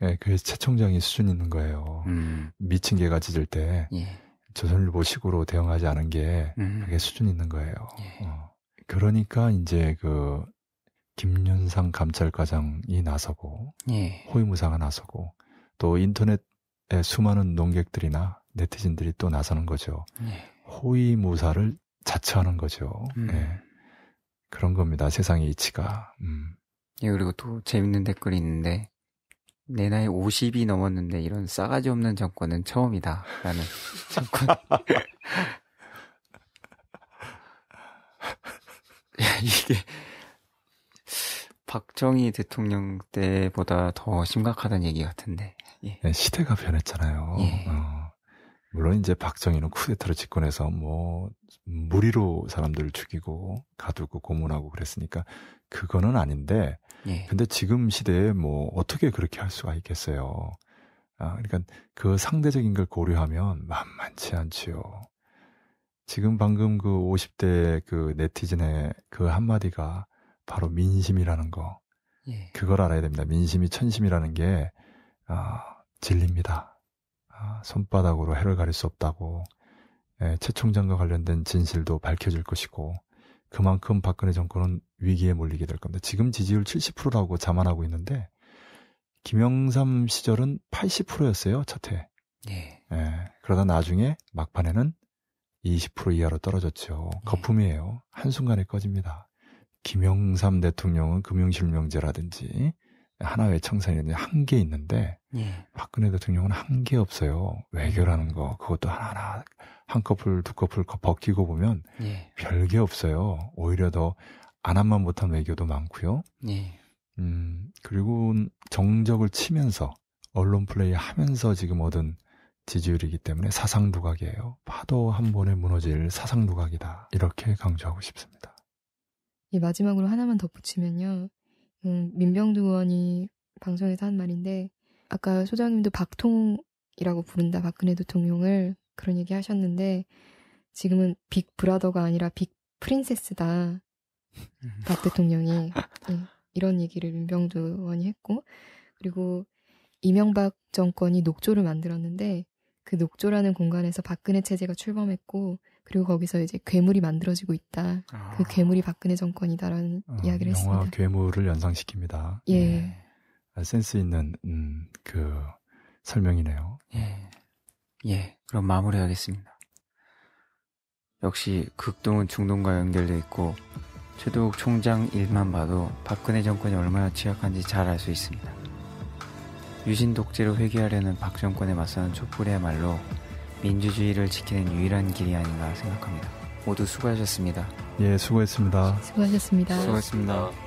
네, 그게 최 총장이 수준 있는 거예요. 음. 미친 개가 짖을 때 예. 조선일보식으로 대응하지 않은 게 음. 그게 수준 있는 거예요. 예. 어. 그러니까 이제 그 김윤상 감찰과장이 나서고 예. 호위무사가 나서고 또 인터넷에 수많은 농객들이나 네티즌들이 또 나서는 거죠. 예. 호위무사를 자처하는 거죠. 음. 예. 그런 겁니다. 세상의 이치가. 음. 예, 그리고 또 재밌는 댓글이 있는데 내 나이 50이 넘었는데 이런 싸가지 없는 정권은 처음이다. 라는 정권. 이게 박정희 대통령 때보다 더 심각하다는 얘기 같은데. 예. 네, 시대가 변했잖아요. 예. 어. 물론 이제 박정희는 쿠데타를 집권해서 뭐 무리로 사람들을 죽이고 가두고 고문하고 그랬으니까 그거는 아닌데 예. 근데 지금 시대에 뭐 어떻게 그렇게 할 수가 있겠어요. 아, 그러니까 그 상대적인 걸 고려하면 만만치 않지요. 지금 방금 그 50대 그 네티즌의 그 한마디가 바로 민심이라는 거. 예. 그걸 알아야 됩니다. 민심이 천심이라는 게, 아, 진리입니다. 아, 손바닥으로 해를 가릴 수 없다고 예, 최 총장과 관련된 진실도 밝혀질 것이고 그만큼 박근혜 정권은 위기에 몰리게 될 겁니다. 지금 지지율 70%라고 자만하고 있는데 김영삼 시절은 80%였어요 첫해. 예. 예. 그러다 나중에 막판에는 20% 이하로 떨어졌죠. 예. 거품이에요. 한순간에 꺼집니다. 김영삼 대통령은 금융실명제라든지 하나의 청산이 한개 있는데 예. 박근혜 대통령은 한 개 없어요. 외교라는 거 그것도 하나하나 한 커플 두 커플 벗기고 보면 예. 별게 없어요. 오히려 더 안 한만 못한 외교도 많고요. 예. 음 그리고 정적을 치면서 언론 플레이하면서 지금 얻은 지지율이기 때문에 사상 누각이에요. 파도 한 번에 무너질 사상 누각이다. 이렇게 강조하고 싶습니다. 예, 마지막으로 하나만 덧붙이면요. 음, 민병두 의원이 방송에서 한 말인데 아까 소장님도 박통이라고 부른다 박근혜 대통령을 그런 얘기 하셨는데 지금은 빅 브라더가 아니라 빅 프린세스다 음. 박 대통령이 네, 이런 얘기를 민병두 의원이 했고 그리고 이명박 정권이 녹조를 만들었는데 그 녹조라는 공간에서 박근혜 체제가 출범했고 그리고 거기서 이제 괴물이 만들어지고 있다. 아. 그 괴물이 박근혜 정권이다라는 어, 이야기를 영화 했습니다. 영화 괴물을 연상시킵니다. 예. 예. 아, 센스 있는 음, 그 설명이네요. 예. 예. 그럼 마무리하겠습니다. 역시 극동은 중동과 연결돼 있고 최도욱 총장 일만 봐도 박근혜 정권이 얼마나 취약한지 잘 알 수 있습니다. 유신 독재로 회귀하려는 박 정권에 맞서는 촛불이야말로 민주주의를 지키는 유일한 길이 아닌가 생각합니다. 모두 수고하셨습니다. 예, 수고했습니다. 수고하셨습니다. 수고하셨습니다. 수고하셨습니다.